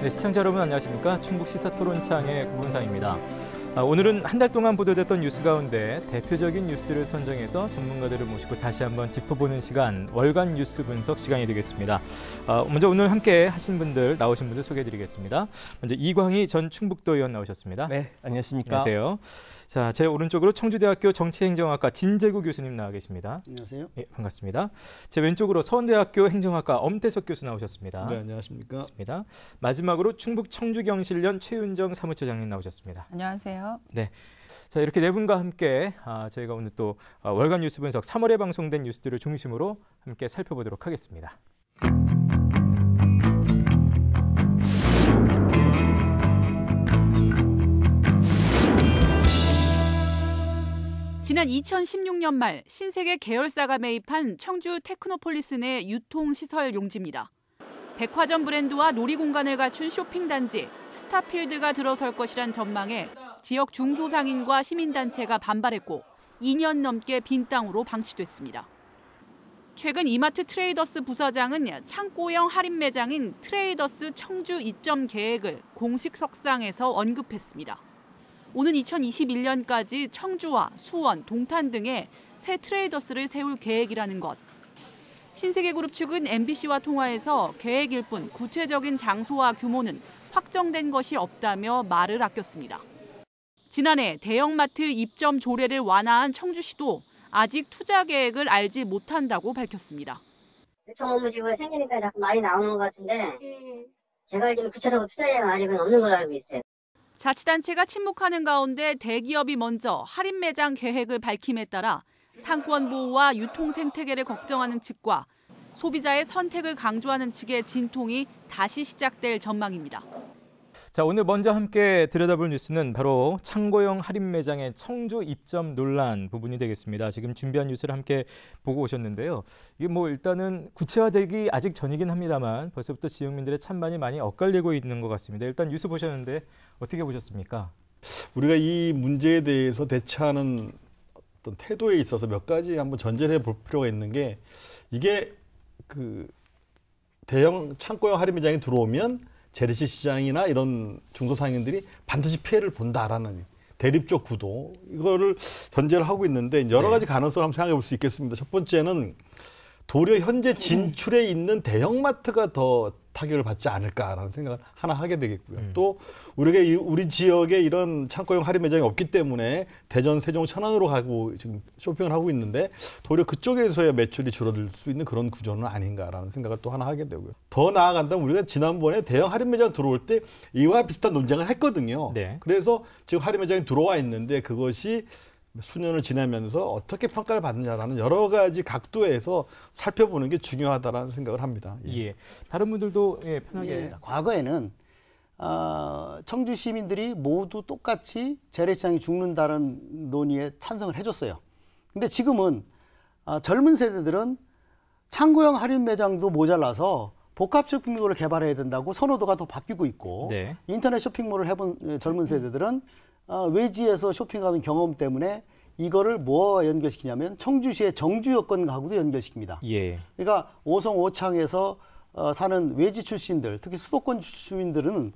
네, 시청자 여러분 안녕하십니까? 충북 시사토론창의 구분상입니다. 아, 오늘은 한 달 동안 보도됐던 뉴스 가운데 대표적인 뉴스들을 선정해서 전문가들을 모시고 다시 한번 짚어보는 시간, 월간 뉴스 분석 시간이 되겠습니다. 아, 먼저 오늘 함께 하신 분들, 나오신 분들 소개해드리겠습니다. 먼저 이광희 전 충북도 의원 나오셨습니다. 네, 안녕하십니까? 안녕하세요. 자, 제 오른쪽으로 청주대학교 정치행정학과 진재구 교수님 나와 계십니다. 안녕하세요. 예, 반갑습니다. 제 왼쪽으로 서원대학교 행정학과 엄태석 교수 나오셨습니다. 네, 안녕하십니까. 반습니다 마지막으로 충북 청주경실련 최윤정 사무처장님 나오셨습니다. 안녕하세요. 네. 자 이렇게 네 분과 함께 아, 저희가 오늘 또 아, 월간 뉴스 분석 3월에 방송된 뉴스들을 중심으로 함께 살펴보도록 하겠습니다. 지난 2016년 말 신세계 계열사가 매입한 청주 테크노폴리스 내 유통시설 용지입니다. 백화점 브랜드와 놀이공간을 갖춘 쇼핑단지 스타필드가 들어설 것이란 전망에 지역 중소상인과 시민단체가 반발했고 2년 넘게 빈 땅으로 방치됐습니다. 최근 이마트 트레이더스 부사장은 창고형 할인 매장인 트레이더스 청주 입점 계획을 공식 석상에서 언급했습니다. 오는 2021년까지 청주와 수원, 동탄 등에 새 트레이더스를 세울 계획이라는 것. 신세계그룹 측은 MBC와 통화해서 계획일 뿐 구체적인 장소와 규모는 확정된 것이 없다며 말을 아꼈습니다. 지난해 대형마트 입점 조례를 완화한 청주시도 아직 투자 계획을 알지 못한다고 밝혔습니다. 대통령 지금 생기니까 자꾸 말이 나오는 것 같은데 음. 제가 알기로 구체적으로 투자 계획 아직은 없는 걸로 알고 있어요. 자치단체가 침묵하는 가운데 대기업이 먼저 할인 매장 계획을 밝힘에 따라 상권 보호와 유통 생태계를 걱정하는 측과 소비자의 선택을 강조하는 측의 진통이 다시 시작될 전망입니다. 자, 오늘 먼저 함께 들여다볼 뉴스는 바로 창고형 할인 매장의 청주 입점 논란 부분이 되겠습니다. 지금 준비한 뉴스를 함께 보고 오셨는데요. 이게 뭐 일단은 구체화되기 아직 전이긴 합니다만 벌써부터 지역민들의 찬반이 많이 엇갈리고 있는 것 같습니다. 일단 뉴스 보셨는데 어떻게 보셨습니까? 우리가 이 문제에 대해서 대처하는 어떤 태도에 있어서 몇 가지 한번 전제를 해볼 필요가 있는 게 이게 그 대형 창고형 할인 매장이 들어오면 제래시 시장이나 이런 중소상인들이 반드시 피해를 본다라는 대립적 구도 이거를 전제를 하고 있는데 여러 네. 가지 가능성을 한번 생각해 볼 수 있겠습니다. 첫 번째는 도리어 현재 음. 진출에 있는 대형마트가 더 타격을 받지 않을까라는 생각을 하나 하게 되겠고요. 음. 또 우리가 이, 우리 지역에 이런 창고형 할인 매장이 없기 때문에 대전, 세종, 천안으로 가고 지금 쇼핑을 하고 있는데 도리어 그쪽에서의 매출이 줄어들 수 있는 그런 구조는 아닌가라는 생각을 또 하나 하게 되고요. 더 나아간다면 우리가 지난번에 대형 할인 매장 들어올 때 이와 비슷한 논쟁을 했거든요. 네. 그래서 지금 할인 매장이 들어와 있는데 그것이 수년을 지나면서 어떻게 평가를 받느냐라는 여러 가지 각도에서 살펴보는 게 중요하다라는 생각을 합니다. 예. 예. 다른 분들도 예, 편하게. 예, 과거에는 어, 청주 시민들이 모두 똑같이 재래시장이 죽는다는 논의에 찬성을 해줬어요. 근데 지금은 어, 젊은 세대들은 창고형 할인 매장도 모자라서 복합 쇼핑몰을 개발해야 된다고 선호도가 더 바뀌고 있고 네. 인터넷 쇼핑몰을 해본 젊은 세대들은 음. 어, 외지에서 쇼핑하는 경험 때문에 이거를 뭐와 연결시키냐면 청주시의 정주 여권 가구도 연결시킵니다. 예. 그러니까 오성 오창에서 어, 사는 외지 출신들, 특히 수도권 주민들은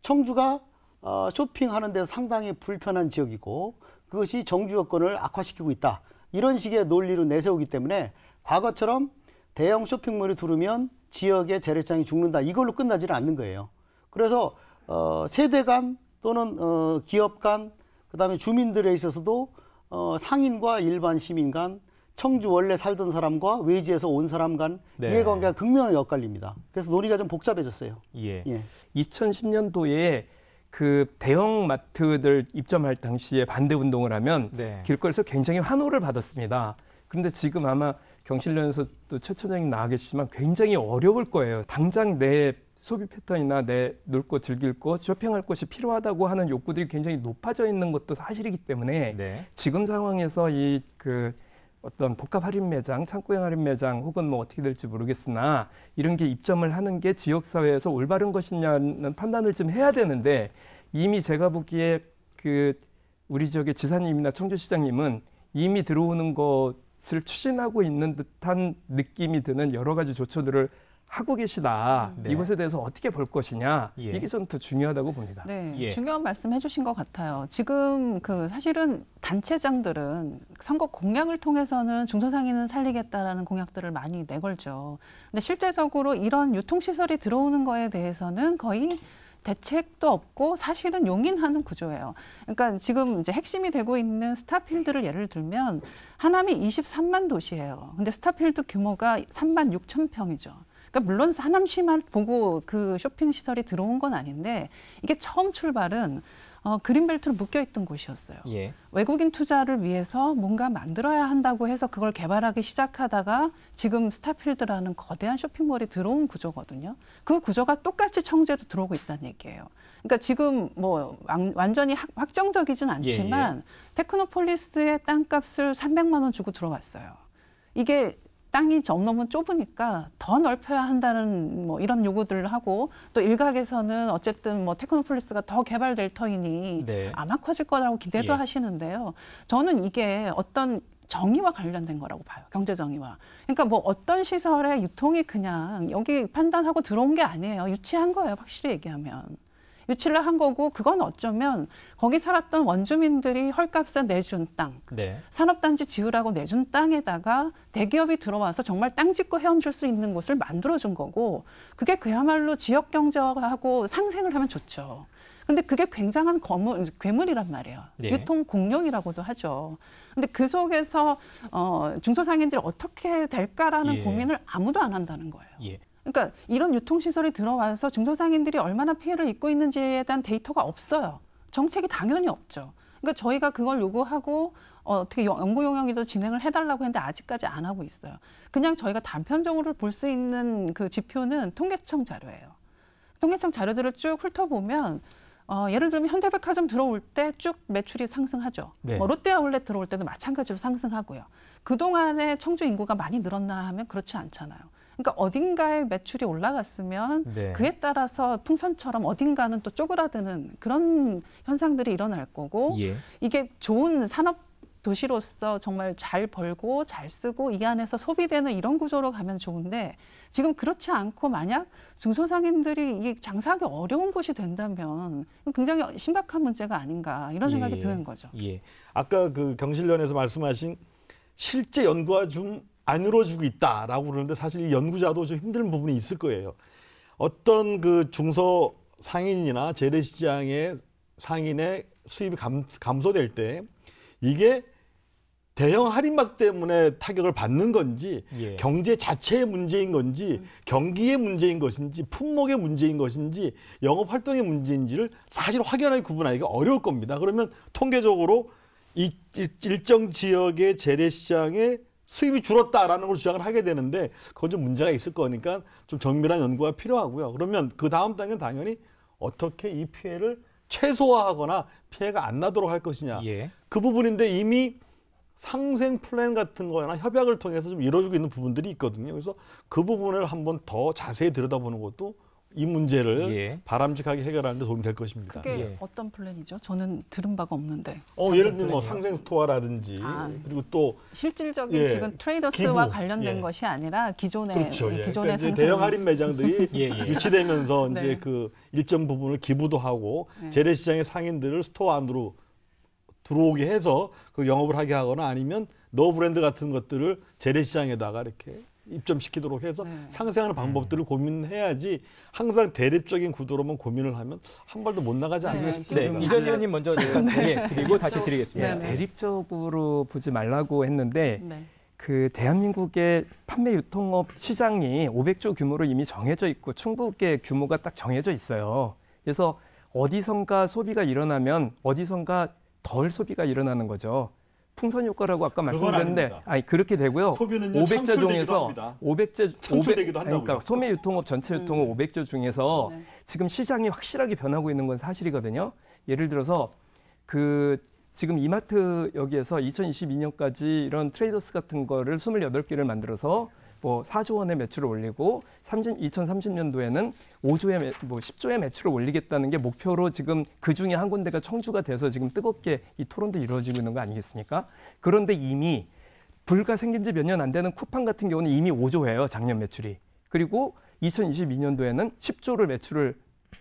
청주가 어, 쇼핑하는 데 상당히 불편한 지역이고 그것이 정주 여권을 악화시키고 있다. 이런 식의 논리로 내세우기 때문에 과거처럼 대형 쇼핑몰이 두르면 지역의 재래장이 죽는다. 이걸로 끝나지는 않는 거예요. 그래서 어, 세대 간 또는 어, 기업 간 그다음에 주민들에 있어서도 어, 상인과 일반 시민 간 청주 원래 살던 사람과 외지에서 온 사람 간 네. 이해관계가 극명하게 엇갈립니다. 그래서 논의가 좀 복잡해졌어요. 예. 예. 2010년도에 그 대형 마트들 입점할 당시에 반대 운동을 하면 네. 길거리에서 굉장히 환호를 받았습니다. 그런데 지금 아마 경실련에서 또최 처장님 나와 계시지만 굉장히 어려울 거예요. 당장 내 소비 패턴이나 내 놀고 즐길 곳, 쇼핑할 곳이 필요하다고 하는 욕구들이 굉장히 높아져 있는 것도 사실이기 때문에 네. 지금 상황에서 이 그 어떤 복합 할인 매장, 창고형 할인 매장 혹은 뭐 어떻게 될지 모르겠으나 이런 게 입점을 하는 게 지역 사회에서 올바른 것이냐는 판단을 좀 해야 되는데 이미 제가 보기에 그 우리 지역의 지사님이나 청주시장님은 이미 들어오는 것을 추진하고 있는 듯한 느낌이 드는 여러 가지 조처들을 하고 계시다. 음. 네. 이것에 대해서 어떻게 볼 것이냐. 예. 이게 저는 더 중요하다고 봅니다. 네, 예. 중요한 말씀 해주신 것 같아요. 지금 그 사실은 단체장들은 선거 공약을 통해서는 중소상인은 살리겠다라는 공약들을 많이 내걸죠. 근데 실제적으로 이런 유통시설이 들어오는 거에 대해서는 거의 대책도 없고 사실은 용인하는 구조예요. 그러니까 지금 이제 핵심이 되고 있는 스타필드를 예를 들면 하남이 23만 도시예요. 근데 스타필드 규모가 3만 6천 평이죠. 그러니까 물론 사남시만 보고 그 쇼핑 시설이 들어온 건 아닌데 이게 처음 출발은 어, 그린벨트로 묶여있던 곳이었어요. 예. 외국인 투자를 위해서 뭔가 만들어야 한다고 해서 그걸 개발하기 시작하다가 지금 스타필드라는 거대한 쇼핑몰이 들어온 구조거든요. 그 구조가 똑같이 청주에도 들어오고 있다는 얘기예요. 그러니까 지금 뭐 완전히 확정적이진 않지만 예, 예. 테크노폴리스의 땅값을 300만 원 주고 들어왔어요. 이게 땅이 너무 좁으니까 더 넓혀야 한다는 뭐 이런 요구들을 하고 또 일각에서는 어쨌든 뭐 테크노폴리스가 더 개발될 터이니 네. 아마 커질 거라고 기대도 예. 하시는데요. 저는 이게 어떤 정의와 관련된 거라고 봐요. 경제 정의와. 그러니까 뭐 어떤 시설의 유통이 그냥 여기 판단하고 들어온 게 아니에요. 유치한 거예요. 확실히 얘기하면. 유치를 한 거고 그건 어쩌면 거기 살았던 원주민들이 헐값에 내준 땅, 네. 산업단지 지으라고 내준 땅에다가 대기업이 들어와서 정말 땅 짓고 헤엄칠 수 있는 곳을 만들어준 거고 그게 그야말로 지역 경제하고 상생을 하면 좋죠. 근데 그게 굉장한 거물, 괴물이란 말이에요. 네. 유통 공룡이라고도 하죠. 근데 그 속에서 어, 중소상인들이 어떻게 될까라는 예. 고민을 아무도 안 한다는 거예요. 예. 그러니까 이런 유통시설이 들어와서 중소상인들이 얼마나 피해를 입고 있는지에 대한 데이터가 없어요. 정책이 당연히 없죠. 그러니까 저희가 그걸 요구하고 어, 어떻게 어 연구 용역에도 진행을 해달라고 했는데 아직까지 안 하고 있어요. 그냥 저희가 단편적으로 볼 수 있는 그 지표는 통계청 자료예요. 통계청 자료들을 쭉 훑어보면 어, 예를 들면 현대백화점 들어올 때 쭉 매출이 상승하죠. 네. 뭐 롯데아울렛 들어올 때도 마찬가지로 상승하고요. 그동안에 청주 인구가 많이 늘었나 하면 그렇지 않잖아요. 그러니까 어딘가에 매출이 올라갔으면 네. 그에 따라서 풍선처럼 어딘가는 또 쪼그라드는 그런 현상들이 일어날 거고 예. 이게 좋은 산업 도시로서 정말 잘 벌고 잘 쓰고 이 안에서 소비되는 이런 구조로 가면 좋은데 지금 그렇지 않고 만약 중소상인들이 이 장사하기 어려운 곳이 된다면 굉장히 심각한 문제가 아닌가 이런 생각이 예, 드는 거죠. 예. 아까 그 경실련에서 말씀하신 실제 연구와 좀안 이루어지고 있다라고 그러는데 사실 이 연구자도 좀 힘든 부분이 있을 거예요. 어떤 그 중소 상인이나 재래시장의 상인의 수입이 감, 감소될 때 이게 대형 할인마트 때문에 타격을 받는 건지 예. 경제 자체의 문제인 건지 경기의 문제인 것인지 품목의 문제인 것인지 영업 활동의 문제인지를 사실 확연하게 구분하기가 어려울 겁니다. 그러면 통계적으로 이 일정 지역의 재래시장의 수입이 줄었다라는 걸 주장을 하게 되는데 그건 좀 문제가 있을 거니까 좀 정밀한 연구가 필요하고요. 그러면 그 다음 단계는 당연히 어떻게 이 피해를 최소화하거나 피해가 안 나도록 할 것이냐. 예. 그 부분인데 이미 상생 플랜 같은 거나 협약을 통해서 좀 이루어지고 있는 부분들이 있거든요. 그래서 그 부분을 한번 더 자세히 들여다보는 것도 이 문제를 예. 바람직하게 해결하는 데 도움이 될 것입니다. 그게 예. 어떤 플랜이죠? 저는 들은 바가 없는데. 어, 예를 들면 뭐 상생 스토어라든지 아, 그리고 또 실질적인 예, 지금 트레이더스와 기부, 관련된 예. 것이 아니라 기존의 그렇죠, 예, 예. 기존의 그러니까 대형 할인 매장들이 유치되면서 네. 이제 그 일정 부분을 기부도 하고 네. 재래 시장의 상인들을 스토어 안으로 들어오게 해서 그 영업을 하게 하거나 아니면 노 브랜드 같은 것들을 재래 시장에다가 이렇게 입점시키도록 해서 네. 상생하는 방법들을 음. 고민해야지 항상 대립적인 구도로만 고민을 하면 한 발도 못 나가지 네, 않을까 싶습니다. 네, 이전 의원님 먼저 네, 드리고 다시 드리겠습니다. 네, 네. 대립적으로 보지 말라고 했는데 그 대한민국의 판매 유통업 시장이 500조 규모로 이미 정해져 있고 충북의 규모가 딱 정해져 있어요. 그래서 어디선가 소비가 일어나면 어디선가 덜 소비가 일어나는 거죠. 풍선 효과라고 아까 말씀드렸는데 아니 그렇게 되고요. 소비는요, 500자 중에서 500자 500 그러니까 소매 유통업 전체 유통업 음. 500자 중에서 네. 지금 시장이 확실하게 변하고 있는 건 사실이거든요. 예를 들어서 그 지금 이마트 여기에서 2022년까지 이런 트레이더스 같은 거를 28개를 만들어서 뭐 4조 원의 매출을 올리고 30, 2030년도에는 5조의 매, 뭐 10조의 매출을 올리겠다는 게 목표로 지금 그 중에 한 군데가 청주가 돼서 지금 뜨겁게 이 토론도 이루어지고 있는 거 아니겠습니까? 그런데 이미 불과 생긴 지 몇 년 안 되는 쿠팡 같은 경우는 이미 5조예요 작년 매출이. 그리고 2022년도에는 10조를 매출을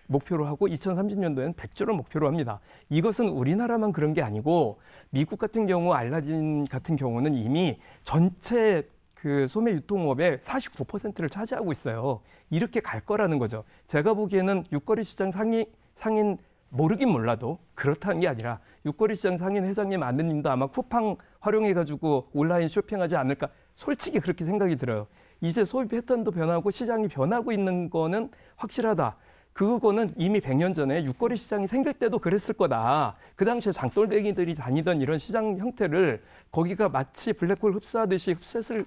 목표로 하고 2030년도에는 100조를 목표로 합니다. 이것은 우리나라만 그런 게 아니고 미국 같은 경우 알라딘 같은 경우는 이미 전체 그 소매 유통업의 49%를 차지하고 있어요. 이렇게 갈 거라는 거죠. 제가 보기에는 육거리 시장 상인, 상인 모르긴 몰라도 그렇다는 게 아니라 육거리 시장 상인 회장님 아드님도 아마 쿠팡 활용해 가지고 온라인 쇼핑하지 않을까 솔직히 그렇게 생각이 들어요. 이제 소비 패턴도 변하고 시장이 변하고 있는 거는 확실하다. 그거는 이미 100년 전에 육거리 시장이 생길 때도 그랬을 거다. 그 당시에 장돌뱅이들이 다니던 이런 시장 형태를 거기가 마치 블랙홀 흡수하듯이 흡수했을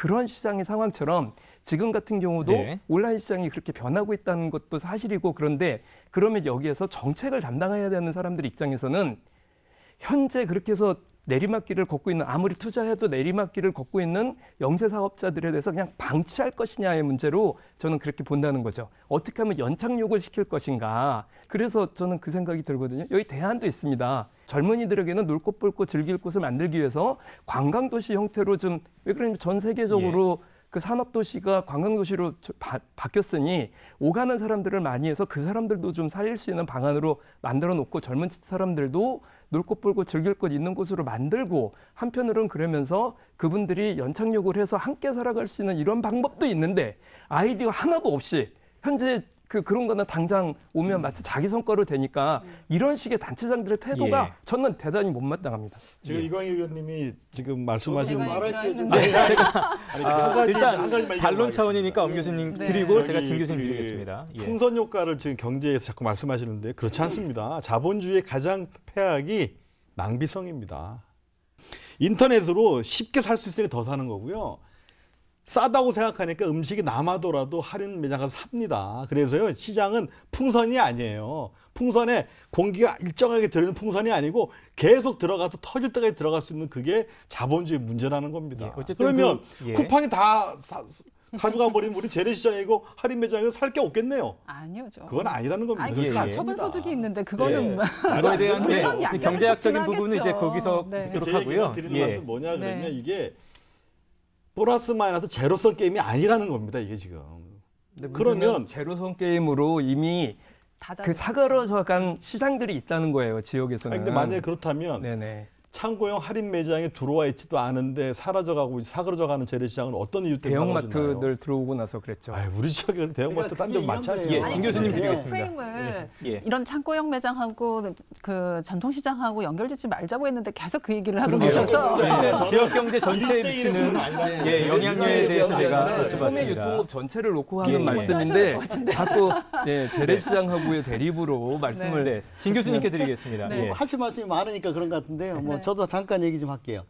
그런 시장의 상황처럼 지금 같은 경우도 네. 온라인 시장이 그렇게 변하고 있다는 것도 사실이고 그런데 그러면 여기에서 정책을 담당해야 되는 사람들 입장에서는 현재 그렇게 해서 내리막길을 걷고 있는 아무리 투자해도 내리막길을 걷고 있는 영세 사업자들에 대해서 그냥 방치할 것이냐의 문제로 저는 그렇게 본다는 거죠. 어떻게 하면 연착륙을 시킬 것인가. 그래서 저는 그 생각이 들거든요. 여기 대안도 있습니다. 젊은이들에게는 놀고 볼 즐길 곳을 만들기 위해서 관광 도시 형태로 좀 왜 그러냐면 전 세계적으로 예. 그 산업 도시가 관광 도시로 바뀌었으니 오가는 사람들을 많이 해서 그 사람들도 좀 살릴 수 있는 방안으로 만들어 놓고 젊은 사람들도 놀고 볼고 즐길 곳 있는 곳으로 만들고 한편으로는 그러면서 그분들이 연착륙을 해서 함께 살아갈 수 있는 이런 방법도 있는데 아이디어 하나도 없이 현재 그 그런 거는 당장 오면 음. 마치 자기 성과로 되니까 이런 식의 단체장들의 태도가 예. 저는 대단히 못마땅합니다. 지금 예. 이광희 의원님이 지금 말씀하신 말을 제가 아, 일단 반론 차원이니까 엄 교수님 네. 드리고 제가 진 교수님 그 드리겠습니다. 예. 풍선 효과를 지금 경제에서 자꾸 말씀하시는데 그렇지 않습니다. 자본주의의 가장 폐악이 낭비성입니다. 인터넷으로 쉽게 살 수 있으니 더 사는 거고요. 싸다고 생각하니까 음식이 남아도라도 할인 매장 가서 삽니다. 그래서요 시장은 풍선이 아니에요. 풍선에 공기가 일정하게 들어있는 풍선이 아니고 계속 들어가서 터질 때까지 들어갈 수 있는 그게 자본주의 문제라는 겁니다. 예, 그러면 그, 예. 쿠팡이 다 사, 가져가 버리면 우리 재래시장이고 할인 매장에서 살 게 없겠네요. 아니요, 그건 아니라는 겁니다. 아니, 그 예, 처분 소득이 예. 있는데 그거는 예. 뭐 그거에 대한 네, 경제학적인 부분은 이제 거기서 네. 듣도록 하고요. 드리는 예. 말씀 뭐냐 그러면 네. 이게 플러스 마이너스 제로성 게임이 아니라는 겁니다. 이게 지금. 그러면 제로성 게임으로 이미 그 사가로 저간 시장들이 있다는 거예요. 지역에서는. 아니, 근데 만약에 그렇다면 네네. 창고형 할인 매장에 들어와 있지도 않은데 사라져가고 사그러져가는 재래시장은 어떤 이유 때문에 대형마트들 들어오고 나서 그랬죠. 아유, 우리 지역에 대형마트 그 딴데 많잖아요. 예, 진 교수님 드리겠습니다. 예. 이런 창고형 매장하고 그 전통시장하고 연결되지 말자고 했는데 계속 그 얘기를 하고 계셔서 네, 네. 지역 경제 전체에 미치는 예, 영향력에 대해서 제가 여쭤봤습니다. 소매 유통업 전체를 놓고 하는 예, 예. 말씀인데 자꾸 예, 재래시장하고의 네. 대립으로 말씀을 네. 진 교수님께 드리겠습니다. 네. 예. 뭐 하실 말씀이 많으니까 그런 것 같은데요. 뭐 네. 저도 잠깐 얘기 좀 할게요.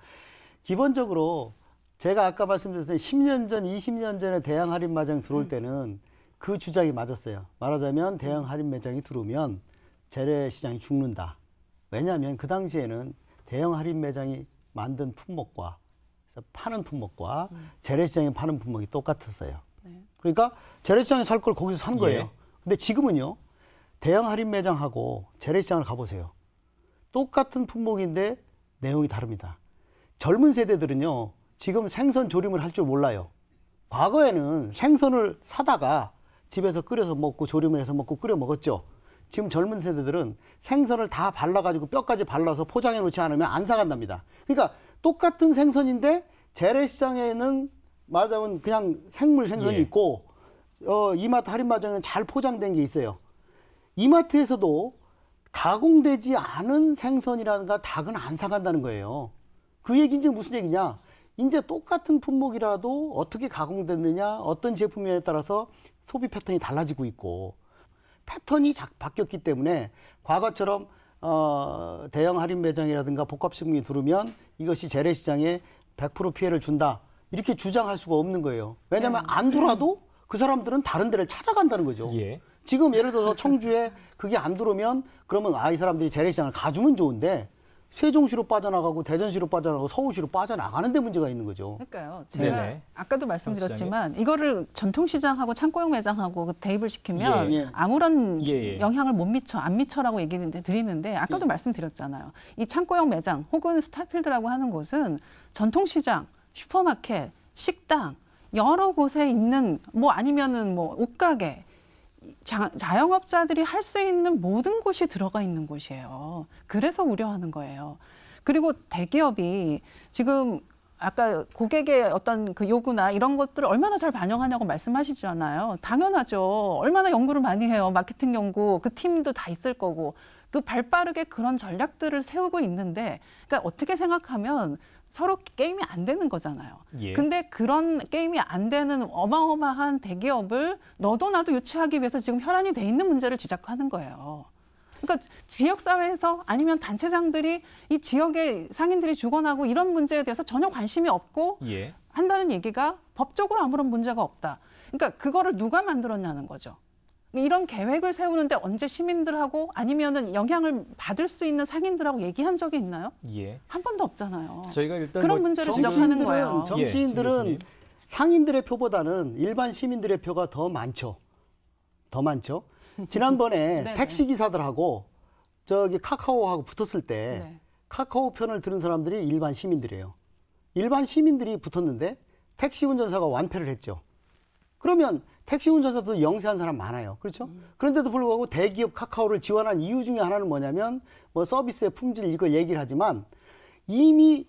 기본적으로 제가 아까 말씀드렸던 10년 전, 20년 전에 대형 할인 마장 들어올 음. 때는 그 주장이 맞았어요. 말하자면 음. 대형 할인 매장이 들어오면 재래시장이 죽는다. 왜냐하면 그 당시에는 대형 할인 매장이 만든 품목과 파는 품목과 음. 재래시장이 파는 품목이 똑같았어요. 네. 그러니까 재래시장에 살 걸 거기서 산 거예요. 예. 근데 지금은요. 대형 할인 매장하고 재래시장을 가보세요. 똑같은 품목인데 내용이 다릅니다. 젊은 세대들은요, 지금 생선 조림을 할 줄 몰라요. 과거에는 생선을 사다가 집에서 끓여서 먹고 조림을 해서 먹고 끓여 먹었죠. 지금 젊은 세대들은 생선을 다 발라가지고 뼈까지 발라서 포장해 놓지 않으면 안 사간답니다. 그러니까 똑같은 생선인데 재래시장에는 맞아면 그냥 생물 생선이 예. 있고 어, 이마트 할인마장에는 잘 포장된 게 있어요. 이마트에서도 가공되지 않은 생선이라든가 닭은 안 사간다는 거예요. 그 얘기인지 무슨 얘기냐? 이제 똑같은 품목이라도 어떻게 가공됐느냐, 어떤 제품에 따라서 소비 패턴이 달라지고 있고 패턴이 작, 바뀌었기 때문에 과거처럼 어, 대형 할인 매장이라든가 복합식품이 들어오면 이것이 재래시장에 100% 피해를 준다. 이렇게 주장할 수가 없는 거예요. 왜냐하면 네. 안 들어도 와그 사람들은 다른 데를 찾아간다는 거죠. 예. 지금 예를 들어서 청주에 그게 안 들어오면 그러면 아이 사람들이 재래시장을 가주면 좋은데 세종시로 빠져나가고 대전시로 빠져나가고 서울시로 빠져나가는 데 문제가 있는 거죠. 그러니까요. 제가 네네. 아까도 말씀드렸지만 이거를 전통시장하고 창고형 매장하고 대입을 시키면 예. 예. 아무런 예, 예. 영향을 못 미쳐 안 미쳐라고 얘기 는 드리는데 아까도 예. 말씀드렸잖아요. 이 창고형 매장 혹은 스타필드라고 하는 곳은 전통시장, 슈퍼마켓, 식당 여러 곳에 있는 뭐 아니면은 뭐 옷가게 자, 자영업자들이 할 수 있는 모든 곳이 들어가 있는 곳이에요. 그래서 우려하는 거예요. 그리고 대기업이 지금 아까 고객의 어떤 그 요구나 이런 것들을 얼마나 잘 반영하냐고 말씀하시잖아요. 당연하죠. 얼마나 연구를 많이 해요. 마케팅 연구, 그 팀도 다 있을 거고. 그 발빠르게 그런 전략들을 세우고 있는데, 그러니까 어떻게 생각하면 서로 게임이 안 되는 거잖아요. 예. 근데 그런 게임이 안 되는 어마어마한 대기업을 너도 나도 유치하기 위해서 지금 혈안이 돼 있는 문제를 지적하는 거예요. 그러니까 지역사회에서 아니면 단체장들이 이 지역의 상인들이 죽어나고 이런 문제에 대해서 전혀 관심이 없고 예. 한다는 얘기가 법적으로 아무런 문제가 없다. 그러니까 그거를 누가 만들었냐는 거죠. 이런 계획을 세우는데 언제 시민들하고 아니면은 영향을 받을 수 있는 상인들하고 얘기한 적이 있나요? 예. 한 번도 없잖아요. 저희가 일단 그런 뭐 문제를 지적하는 거예요. 정치인들은 예, 상인들의 표보다는 일반 시민들의 표가 더 많죠. 더 많죠. 지난번에 네, 네. 택시 기사들하고 저기 카카오하고 붙었을 때 네. 카카오 편을 들은 사람들이 일반 시민들이에요. 일반 시민들이 붙었는데 택시 운전사가 완패를 했죠. 그러면 택시 운전사도 영세한 사람 많아요. 그렇죠? 음. 그런데도 불구하고 대기업 카카오를 지원한 이유 중에 하나는 뭐냐면 뭐 서비스의 품질 이걸 얘기를 하지만 이미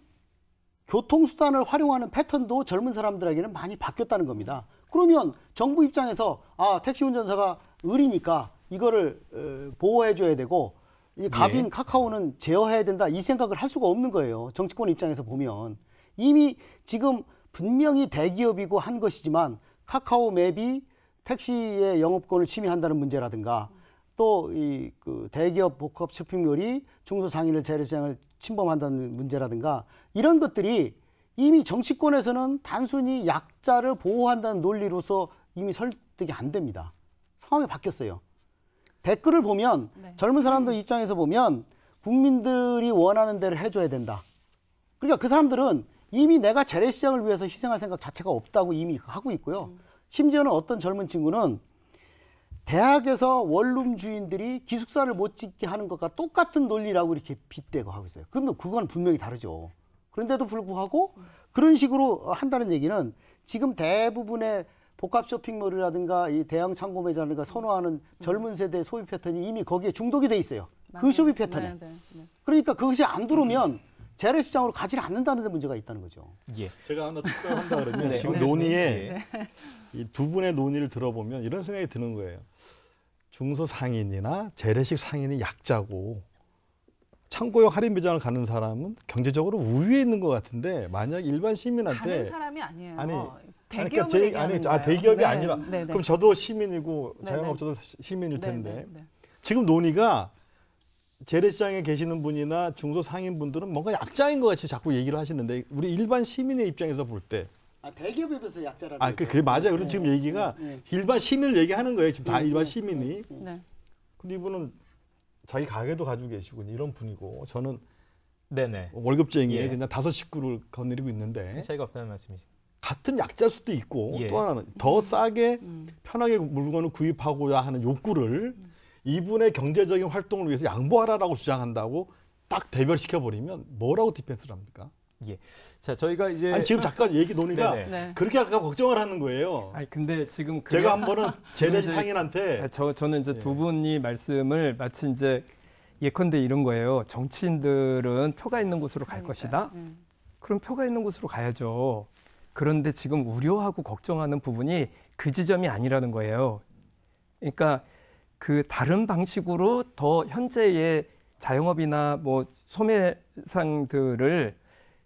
교통수단을 활용하는 패턴도 젊은 사람들에게는 많이 바뀌었다는 겁니다. 그러면 정부 입장에서 아, 택시 운전사가 을이니까 이거를 에, 어, 보호해줘야 되고 이 갑인 네. 카카오는 제어해야 된다 이 생각을 할 수가 없는 거예요. 정치권 입장에서 보면 이미 지금 분명히 대기업이고 한 것이지만 카카오 맵이 택시의 영업권을 침해한다는 문제라든가 또이그 대기업 복합 쇼핑몰이 중소상인을 재래시장을 침범한다는 문제라든가 이런 것들이 이미 정치권에서는 단순히 약자를 보호한다는 논리로서 이미 설득이 안 됩니다. 상황이 바뀌었어요. 댓글을 보면 네. 젊은 사람들 입장에서 보면 국민들이 원하는 대로 해줘야 된다. 그러니까 그 사람들은 이미 내가 재래시장을 위해서 희생할 생각 자체가 없다고 이미 하고 있고요. 음. 심지어는 어떤 젊은 친구는 대학에서 원룸 주인들이 기숙사를 못 짓게 하는 것과 똑같은 논리라고 이렇게 빗대고 하고 있어요. 그러면 그건 분명히 다르죠. 그런데도 불구하고 그런 식으로 한다는 얘기는 지금 대부분의 복합 쇼핑몰이라든가 이 대형 창고 매장을 선호하는 음. 젊은 세대의 소비 패턴이 이미 거기에 중독이 돼 있어요. 그 맞아요. 그 소비 패턴에. 네, 네, 네. 그러니까 그것이 안 들어오면 재래시장으로 가지를 않는다는 데 문제가 있다는 거죠. 예. 제가 하나 특별한다 그러면 네. 지금 네. 논의에 네. 이두 분의 논의를 들어보면 이런 생각이 드는 거예요. 중소상인이나 재래식 상인이 약자고 창고역 할인 매장을 가는 사람은 경제적으로 우위에 있는 것 같은데 만약 일반 시민한테 가는 사람이 아니에요. 아니, 그러니까 대기업을 그러니까 제, 아니, 아, 대기업이 네. 아니라 네, 네. 그럼 저도 시민이고 네, 자영업자도 시민일 텐데 네네. 지금 논의가 재래시장에 계시는 분이나 중소상인분들은 뭔가 약자인 것 같이 자꾸 얘기를 하시는데 우리 일반 시민의 입장에서 볼 때 아, 대기업에서 약자라는 아, 그, 그게 맞아요. 그리고 네. 지금 얘기가 네, 네. 일반 시민을 얘기하는 거예요. 지금 다 네. 일반 네. 시민이. 네. 근데 이분은 자기 가게도 가지고 계시고 이런 분이고 저는 네네. 월급쟁이에 예. 그냥 다섯 식구를 거느리고 있는데 차이가 없다는 말씀이시 같은 약자일 수도 있고 예. 또 하나는 더 싸게 음. 편하게 물건을 구입하고야 하는 욕구를 음. 이분의 경제적인 활동을 위해서 양보하라라고 주장한다고 딱 대별시켜 버리면 뭐라고 디펜스를 합니까? 예. 자, 저희가 이제 아니, 지금 잠깐 얘기 논의가 네네. 네. 네. 그렇게 할까 걱정을 하는 거예요. 아니, 근데 지금 그게... 제가 한 번은 제대 상인한테 아, 저 저는 이제 두 예. 분이 말씀을 마치 이제 예컨대 이런 거예요. 정치인들은 표가 있는 곳으로 갈 그러니까, 것이다. 음. 그럼 표가 있는 곳으로 가야죠. 그런데 지금 우려하고 걱정하는 부분이 그 지점이 아니라는 거예요. 그러니까 그 다른 방식으로 더 현재의 자영업이나 뭐 소매상들을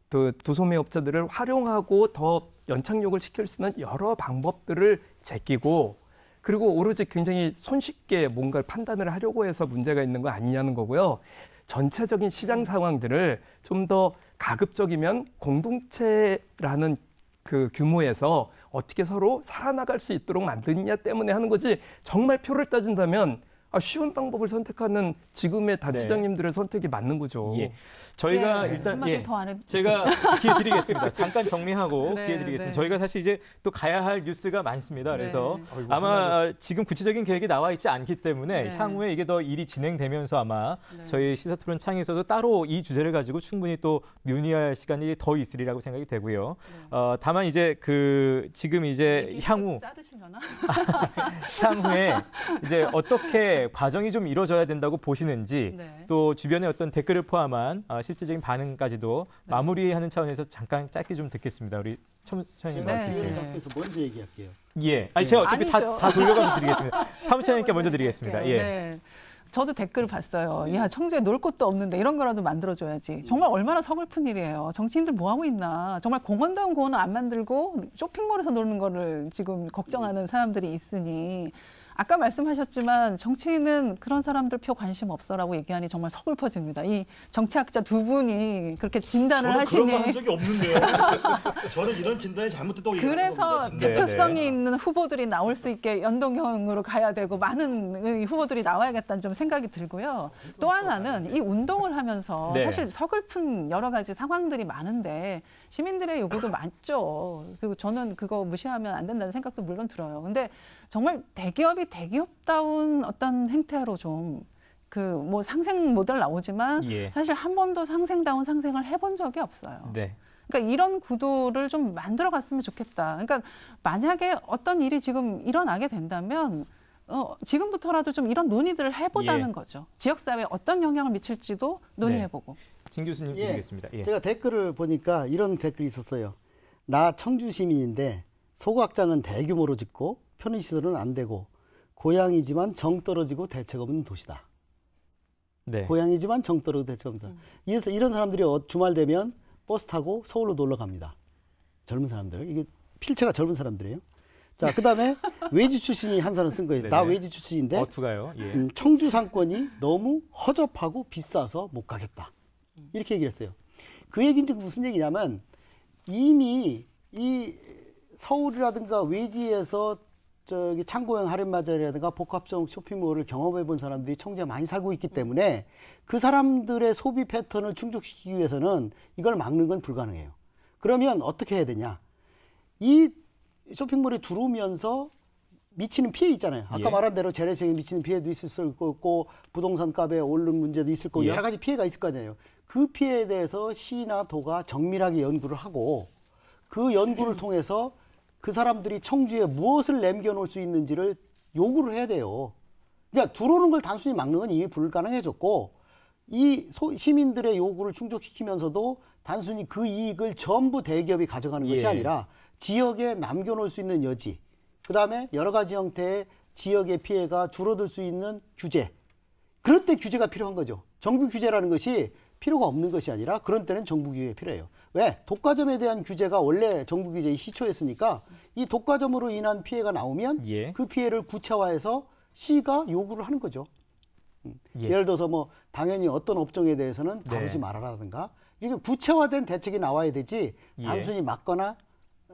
그 두소매업자들을 활용하고 더 연착륙을 시킬 수 있는 여러 방법들을 제끼고 그리고 오로지 굉장히 손쉽게 뭔가를 판단을 하려고 해서 문제가 있는 거 아니냐는 거고요. 전체적인 시장 상황들을 좀 더 가급적이면 공동체라는 그 규모에서 어떻게 서로 살아나갈 수 있도록 만드느냐 때문에 하는 거지 정말 표를 따진다면 아, 쉬운 방법을 선택하는 지금의 단체장님들의 네. 선택이 맞는 거죠. 예. 저희가 네. 예, 일단 예, 안... 제가 기회 드리겠습니다. 잠깐 정리하고 네, 기회 드리겠습니다. 네. 저희가 사실 이제 또 가야 할 뉴스가 많습니다. 네. 그래서 아 아마 그 지금 구체적인 계획이 나와 있지 않기 때문에 네. 향후에 이게 더 일이 진행되면서 아마 저희 시사토론 창에서도 따로 이 주제를 가지고 충분히 또 논의할 시간이 더 있으리라고 생각이 되고요. 어, 다만 이제 그 지금 이제 아, 향후 향후에 이제 어떻게 과정이 좀 이루어져야 된다고 보시는지 네. 또 주변의 어떤 댓글을 포함한 어, 실질적인 반응까지도 네. 마무리하는 차원에서 잠깐 짧게 좀 듣겠습니다. 우리 참수천님 제가 기회를 잡기 해서 먼저 얘기할게요. 예, 아니 제가 어차피 다, 다돌려가서 드리겠습니다. 사무처님께 먼저 드리겠습니다. 예. 네. 저도 댓글 봤어요. 야, 청주에 놀 곳도 없는데 이런 거라도 만들어줘야지. 정말 얼마나 서글픈 일이에요. 정치인들 뭐 하고 있나. 정말 공원다운 공원안 만들고 쇼핑몰에서 노는 거를 지금 걱정하는 사람들이 있으니 아까 말씀하셨지만 정치인은 그런 사람들 표 관심 없어라고 얘기하니 정말 서글퍼집니다. 이 정치학자 두 분이 그렇게 진단을 하시니 그런 한 적이 없는데요. 저는 이런 진단이 잘못됐다고 그래서 대표성이 네네. 네. 있는 후보들이 나올 수 있게 연동형으로 가야 되고 많은 후보들이 나와야겠다는 좀 생각이 들고요. 또 하나는 이 운동을 하면서 네. 사실 서글픈 여러 가지 상황들이 많은데 시민들의 요구도 많죠. 그리고 저는 그거 무시하면 안 된다는 생각도 물론 들어요. 근데 정말 대기업이 대기업다운 어떤 행태로 좀 그 뭐 상생 모델 나오지만 예. 사실 한 번도 상생다운 상생을 해본 적이 없어요. 네. 그러니까 이런 구도를 좀 만들어 갔으면 좋겠다. 그러니까 만약에 어떤 일이 지금 일어나게 된다면 어, 지금부터라도 좀 이런 논의들을 해보자는 예. 거죠. 지역사회에 어떤 영향을 미칠지도 논의해보고. 네. 진 교수님 예. 드리겠습니다. 예. 제가 댓글을 보니까 이런 댓글이 있었어요. 나 청주 시민인데 소각장은 대규모로 짓고 편의시설은 안 되고 고향이지만 정 떨어지고 대책 없는 도시다. 네. 고향이지만 정 떨어지고 대책 없는 도시다. 음. 이래서 이런 사람들이 어, 주말 되면 버스 타고 서울로 놀러 갑니다. 젊은 사람들. 이게 필체가 젊은 사람들이에요. 자, 그다음에 외지 출신이 한 사람 쓴 거예요. 네네. 나 외지 출신인데 어투가요? 예. 음, 청주 상권이 너무 허접하고 비싸서 못 가겠다. 이렇게 얘기했어요. 그 얘기는 무슨 얘기냐면 이미 이 서울이라든가 외지에서 저기 창고형 할인마자리라든가 복합성 쇼핑몰을 경험해 본 사람들이 청주에 많이 살고 있기 때문에 그 사람들의 소비 패턴을 충족시키기 위해서는 이걸 막는 건 불가능해요. 그러면 어떻게 해야 되냐? 이 쇼핑몰이 들어오면서 미치는 피해 있잖아요. 아까 예. 말한 대로 재래생에 미치는 피해도 있을 수 있고 부동산 값에 오른 문제도 있을 거고 예. 여러 가지 피해가 있을 거 아니에요. 그 피해에 대해서 시나 도가 정밀하게 연구를 하고 그 연구를 통해서 그 사람들이 청주에 무엇을 남겨놓을 수 있는지를 요구를 해야 돼요. 그러니까 들어오는 걸 단순히 막는 건 이미 불가능해졌고 이 소, 시민들의 요구를 충족시키면서도 단순히 그 이익을 전부 대기업이 가져가는 것이 예. 아니라 지역에 남겨놓을 수 있는 여지, 그 다음에 여러 가지 형태의 지역의 피해가 줄어들 수 있는 규제. 그럴 때 규제가 필요한 거죠. 정부 규제라는 것이 필요가 없는 것이 아니라 그런 때는 정부 규제가 필요해요. 왜? 독과점에 대한 규제가 원래 정부 규제의 시초였으니까 이 독과점으로 인한 피해가 나오면 예. 그 피해를 구체화해서 시가 요구를 하는 거죠. 음. 예. 를 들어서 뭐 당연히 어떤 업종에 대해서는 네. 다루지 네. 말아라든가 이게 구체화된 대책이 나와야 되지 예. 단순히 막거나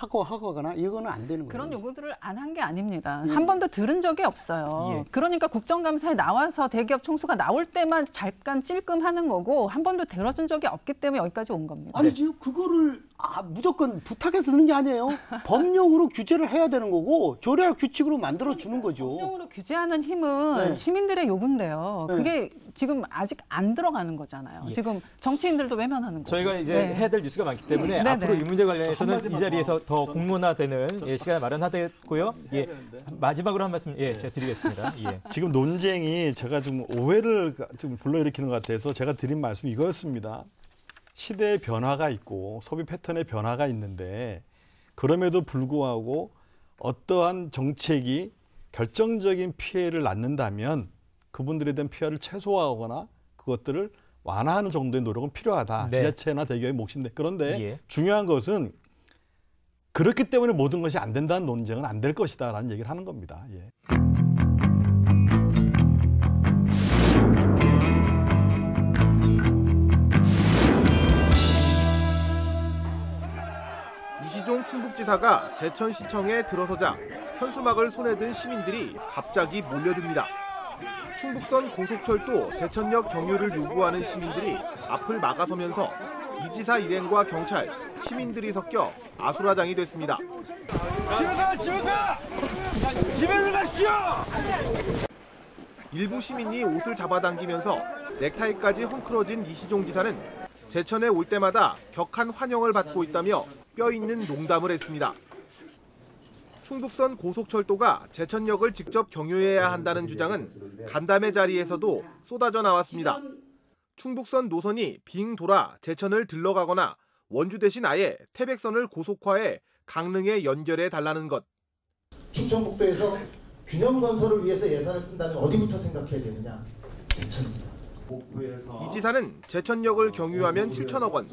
하고 하거나 이거는 안 되는 거예요. 그런 요구들을 안 한 게 아닙니다. 예. 한 번도 들은 적이 없어요. 예. 그러니까 국정감사에 나와서 대기업 총수가 나올 때만 잠깐 찔끔하는 거고 한 번도 들어준 적이 없기 때문에 여기까지 온 겁니다. 아니 네. 지금 그거를 아, 무조건 부탁해서 드는 게 아니에요. 법령으로 규제를 해야 되는 거고 조례할 규칙으로 만들어 주는 그러니까 거죠. 법령으로 규제하는 힘은 네. 시민들의 요구인데요. 네. 그게 지금 아직 안 들어가는 거잖아요. 예. 지금 정치인들도 외면하는 거예요. 저희가 이제 네. 해야 될 뉴스가 많기 때문에 네, 네. 앞으로 이 문제 관련해서는 이 자리에서 더 공론화되는 예, 시간 을 마련하겠고요. 예, 마지막으로 한 말씀 예, 네. 제가 드리겠습니다. 예. 지금 논쟁이 제가 좀 오해를 좀 불러일으키는 것 같아서 제가 드린 말씀이 이거였습니다. 시대의 변화가 있고 소비 패턴의 변화가 있는데 그럼에도 불구하고 어떠한 정책이 결정적인 피해를 낳는다면 그분들에 대한 피해를 최소화하거나 그것들을 완화하는 정도의 노력은 필요하다. 네. 지자체나 대기업의 몫인데 그런데 예. 중요한 것은 그렇기 때문에 모든 것이 안 된다는 논쟁은 안 될 것이다라는 얘기를 하는 겁니다. 예. 이시종 충북지사가 제천시청에 들어서자 현수막을 손에 든 시민들이 갑자기 몰려듭니다. 충북선 고속철도 제천역 정유를 요구하는 시민들이 앞을 막아서면서 이지사 일행과 경찰, 시민들이 섞여 아수라장이 됐습니다. 집에 가! 집에 가! 집에 가시오 일부 시민이 옷을 잡아당기면서 넥타이까지 헝클어진 이시종 지사는 제천에 올 때마다 격한 환영을 받고 있다며 뼈 있는 농담을 했습니다. 충북선 고속철도가 제천역을 직접 경유해야 한다는 주장은 간담회 자리에서도 쏟아져 나왔습니다. 충북선 노선이 빙 돌아 제천을 들러가거나 원주 대신 아예 태백선을 고속화해 강릉에 연결해 달라는 것. 충청북도에서 균형 건설을 위해서 예산을 쓴다면 어디부터 생각해야 되느냐? 제천입니다. 이 지사는 제천역을 경유하면 7천억 원,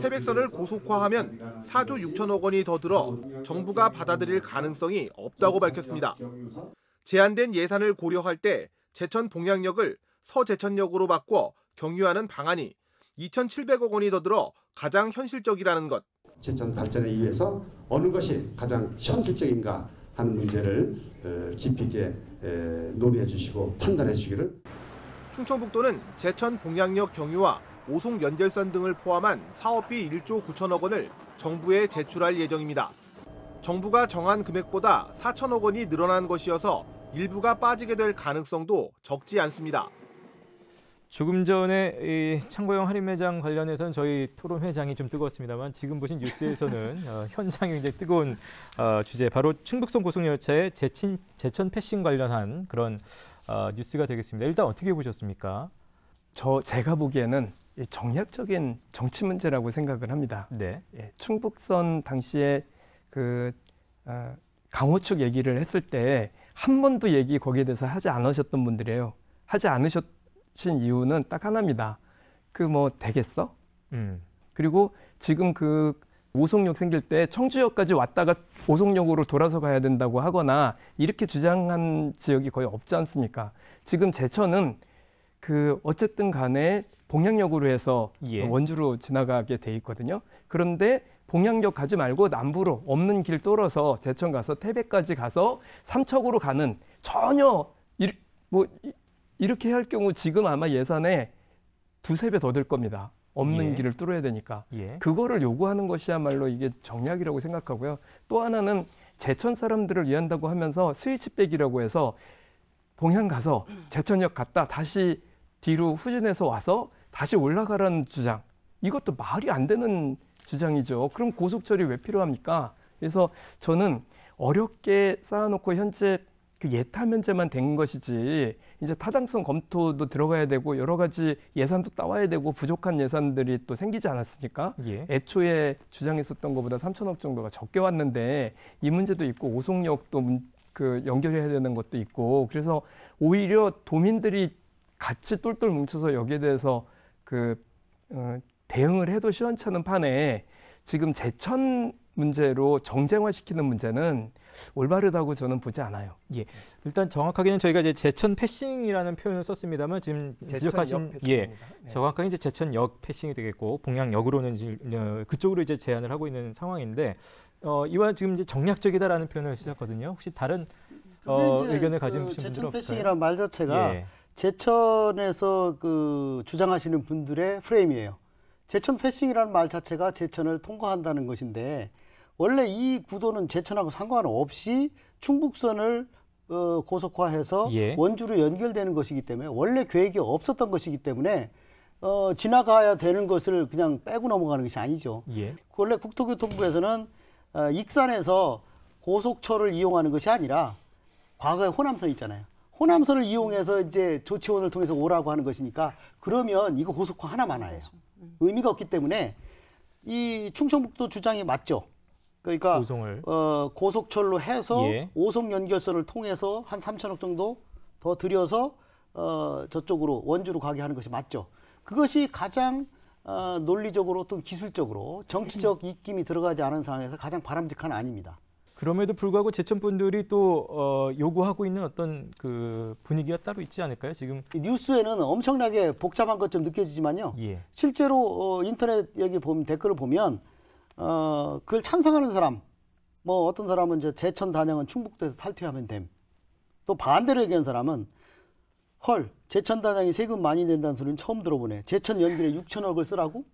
태백선을 고속화하면 4조 6천억 원이 더 들어 정부가 받아들일 가능성이 없다고 밝혔습니다. 제한된 예산을 고려할 때 제천 봉양역을 서제천역으로 바꿔 경유하는 방안이 2,700억 원이 더 들어 가장 현실적이라는 것. 제천 발전에 의해서 어느 것이 가장 현실적인가 하는 문제를 어, 깊이 있게 논의해 주시고 판단해 주기를. 충청북도는 제천 봉양역 경유와 오송 연결선 등을 포함한 사업비 1조 9천억 원을 정부에 제출할 예정입니다. 정부가 정한 금액보다 4천억 원이 늘어난 것이어서 일부가 빠지게 될 가능성도 적지 않습니다. 조금 전에 창고형 할인 매장 관련해서는 저희 토론 회장이 좀 뜨거웠습니다만 지금 보신 뉴스에서는 어, 현장이 굉장히 뜨거운 어, 주제 바로 충북성 고속열차의 제친, 제천 패싱 관련한 그런 어, 뉴스가 되겠습니다. 일단 어떻게 보셨습니까? 저 제가 보기에는 정략적인 정치 문제라고 생각을 합니다. 네. 예, 충북선 당시에 그 어, 강호축 얘기를 했을 때 한 번도 얘기 거기에 대해서 하지 않으셨던 분들이에요. 하지 않으셨 친 이유는 딱 하나입니다. 그 뭐 되겠어? 음. 그리고 지금 그 오송역 생길 때 청주역까지 왔다가 오송역으로 돌아서 가야 된다고 하거나 이렇게 주장한 지역이 거의 없지 않습니까? 지금 제천은 그 어쨌든 간에 봉양역으로 해서 예. 원주로 지나가게 돼 있거든요. 그런데 봉양역 가지 말고 남부로 없는 길 뚫어서 제천 가서 태백까지 가서 삼척으로 가는 전혀 일, 뭐 이렇게 할 경우 지금 아마 예산에 두세 배 더 될 겁니다. 없는 예. 길을 뚫어야 되니까 예. 그거를 요구하는 것이야말로 이게 정략이라고 생각하고요. 또 하나는 제천 사람들을 위한다고 하면서 스위치백이라고 해서 봉양 가서 제천역 갔다 다시 뒤로 후진해서 와서 다시 올라가라는 주장 이것도 말이 안 되는 주장이죠. 그럼 고속철이 왜 필요합니까? 그래서 저는 어렵게 쌓아놓고 현재 그 예타 면제만 된 것이지 이제 타당성 검토도 들어가야 되고 여러 가지 예산도 따와야 되고 부족한 예산들이 또 생기지 않았습니까? 예. 애초에 주장했었던 것보다 3천억 정도가 적게 왔는데 이 문제도 있고 오송역도 그 연결해야 되는 것도 있고 그래서 오히려 도민들이 같이 똘똘 뭉쳐서 여기에 대해서 그 어, 대응을 해도 시원찮은 판에 지금 제천 문제로 정쟁화시키는 문제는 올바르다고 저는 보지 않아요. 예. 일단 정확하게는 저희가 이제 제천 패싱이라는 표현을 썼습니다만 지금 지적하신 예. 네. 정확하게 이제 제천역 패싱이 되겠고 봉양역으로는 지금 어, 그쪽으로 이제 제안을 하고 있는 상황인데 어, 이와 지금 이제 정략적이다라는 표현을 쓰셨거든요. 혹시 다른 어, 의견을 가진 그 분들 없을요 제천 패싱이란 말 자체가 예. 제천에서 그 주장하시는 분들의 프레임이에요. 제천 패싱이라는 말 자체가 제천을 통과한다는 것인데 원래 이 구도는 제천하고 상관없이 충북선을 어, 고속화해서 예. 원주로 연결되는 것이기 때문에 원래 계획이 없었던 것이기 때문에 어, 지나가야 되는 것을 그냥 빼고 넘어가는 것이 아니죠. 예. 원래 국토교통부에서는 어, 익산에서 고속철을 이용하는 것이 아니라 과거에 호남선 있잖아요. 호남선을 이용해서 이제 조치원을 통해서 오라고 하는 것이니까 그러면 이거 고속화 하나만 하예요. 그렇죠. 음. 의미가 없기 때문에 이 충청북도 주장이 맞죠. 그러니까 고성을. 어, 고속철로 해서 예. 오송 연결선을 통해서 한 3천억 정도 더 들여서 어, 저쪽으로 원주로 가게 하는 것이 맞죠. 그것이 가장 어, 논리적으로 또는 기술적으로 정치적 입김이 들어가지 않은 상황에서 가장 바람직한 아닙니다 그럼에도 불구하고 제천분들이 또 어, 요구하고 있는 어떤 그 분위기가 따로 있지 않을까요? 지금 뉴스에는 엄청나게 복잡한 것처럼 느껴지지만요. 예. 실제로 어, 인터넷 여기 보면 댓글을 보면 어, 그걸 찬성하는 사람, 뭐 어떤 사람은 이제 제천 단양은 충북도에서 탈퇴하면 됨. 또 반대로 얘기한 사람은 헐 제천 단양이 세금 많이 낸다는 소리는 처음 들어보네. 제천 연길에 6천억을 쓰라고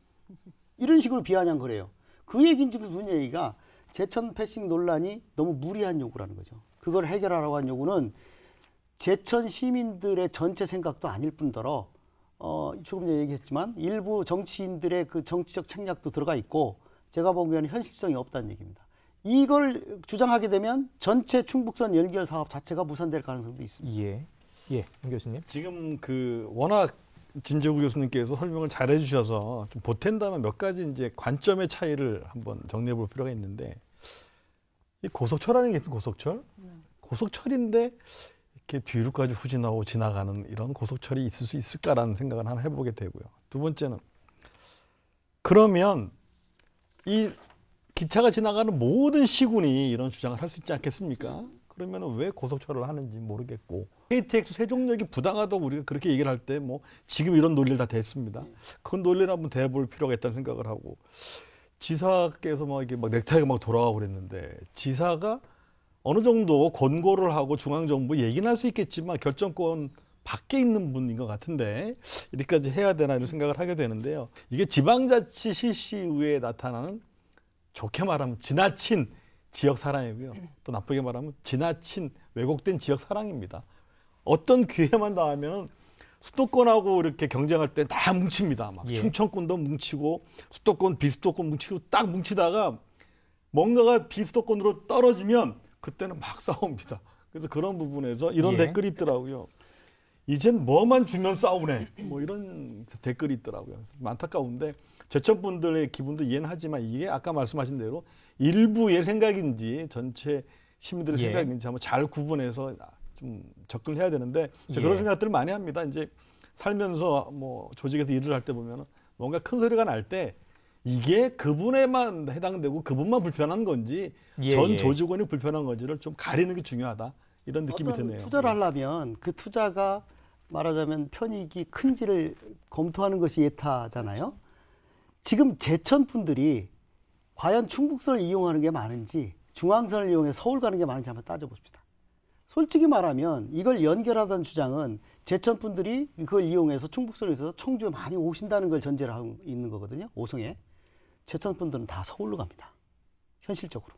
이런 식으로 비아냥거려요. 그 얘기인지그 무슨 얘기가 제천 패싱 논란이 너무 무리한 요구라는 거죠. 그걸 해결하라고 한 요구는 제천 시민들의 전체 생각도 아닐 뿐더러 어, 조금 전에 얘기했지만 일부 정치인들의 그 정치적 책략도 들어가 있고 제가 보기에는 현실성이 없다는 얘기입니다. 이걸 주장하게 되면 전체 충북선 연결 사업 자체가 무산될 가능성도 있습니다. 예. 예, 임 교수님. 지금 그 워낙 진재구 교수님께서 설명을 잘 해주셔서 좀 보탠다면 몇 가지 이제 관점의 차이를 한번 정리해 볼 필요가 있는데 이 고속철 아니겠 고속철? 네. 고속철인데 이렇게 뒤로까지 후진하고 지나가는 이런 고속철이 있을 수 있을까라는 생각을 하나 해보게 되고요. 두 번째는 그러면 이 기차가 지나가는 모든 시군이 이런 주장을 할 수 있지 않겠습니까? 그러면 왜 고속철을 하는지 모르겠고 KTX 세종역이 부당하다고 우리가 그렇게 얘기를 할 때 뭐 지금 이런 논리를 다 됐습니다. 그 논리를 한번 대볼 필요가 있다는 생각을 하고 지사께서 막 이게 막 넥타이가 막 돌아가고 그랬는데 지사가 어느 정도 권고를 하고 중앙정부 얘기는 할 수 있겠지만 결정권 밖에 있는 분인 것 같은데 이렇게까지 해야 되나 이런 생각을 하게 되는데요. 이게 지방자치 실시 후에 나타나는 좋게 말하면 지나친 지역 사랑이고요. 음. 또 나쁘게 말하면 지나친 왜곡된 지역 사랑입니다. 어떤 기회만 나오면 수도권하고 이렇게 경쟁할 때 다 뭉칩니다. 막 예. 충청권도 뭉치고 수도권 비수도권 뭉치고 딱 뭉치다가 뭔가가 비수도권으로 떨어지면 그때는 막 싸웁니다. 그래서 그런 부분에서 이런 예. 댓글이 있더라고요. 이젠 뭐만 주면 싸우네. 뭐 이런 댓글이 있더라고요. 안타까운데 제천 분들의 기분도 이해하지만 는 이게 아까 말씀하신 대로 일부의 생각인지 전체 시민들의 예. 생각인지 한번 잘 구분해서 좀 접근을 해야 되는데 예. 그런 생각들을 많이 합니다. 이제 살면서 뭐 조직에서 일을 할 때 보면 뭔가 큰 소리가 날 때 이게 그분에만 해당되고 그분만 불편한 건지 예. 전 예. 조직원이 불편한 건지를 좀 가리는 게 중요하다. 이런 느낌이 드네요. 투자를 예. 하려면 그 투자가 말하자면 편익이 큰지를 검토하는 것이 예타잖아요. 지금 제천 분들이 과연 충북선을 이용하는 게 많은지 중앙선을 이용해 서울 가는 게 많은지 한번 따져봅시다. 솔직히 말하면 이걸 연결하던 주장은 제천 분들이 그걸 이용해서 충북선에서 청주에 많이 오신다는 걸 전제로 하고 있는 거거든요. 오성에 제천 분들은 다 서울로 갑니다. 현실적으로.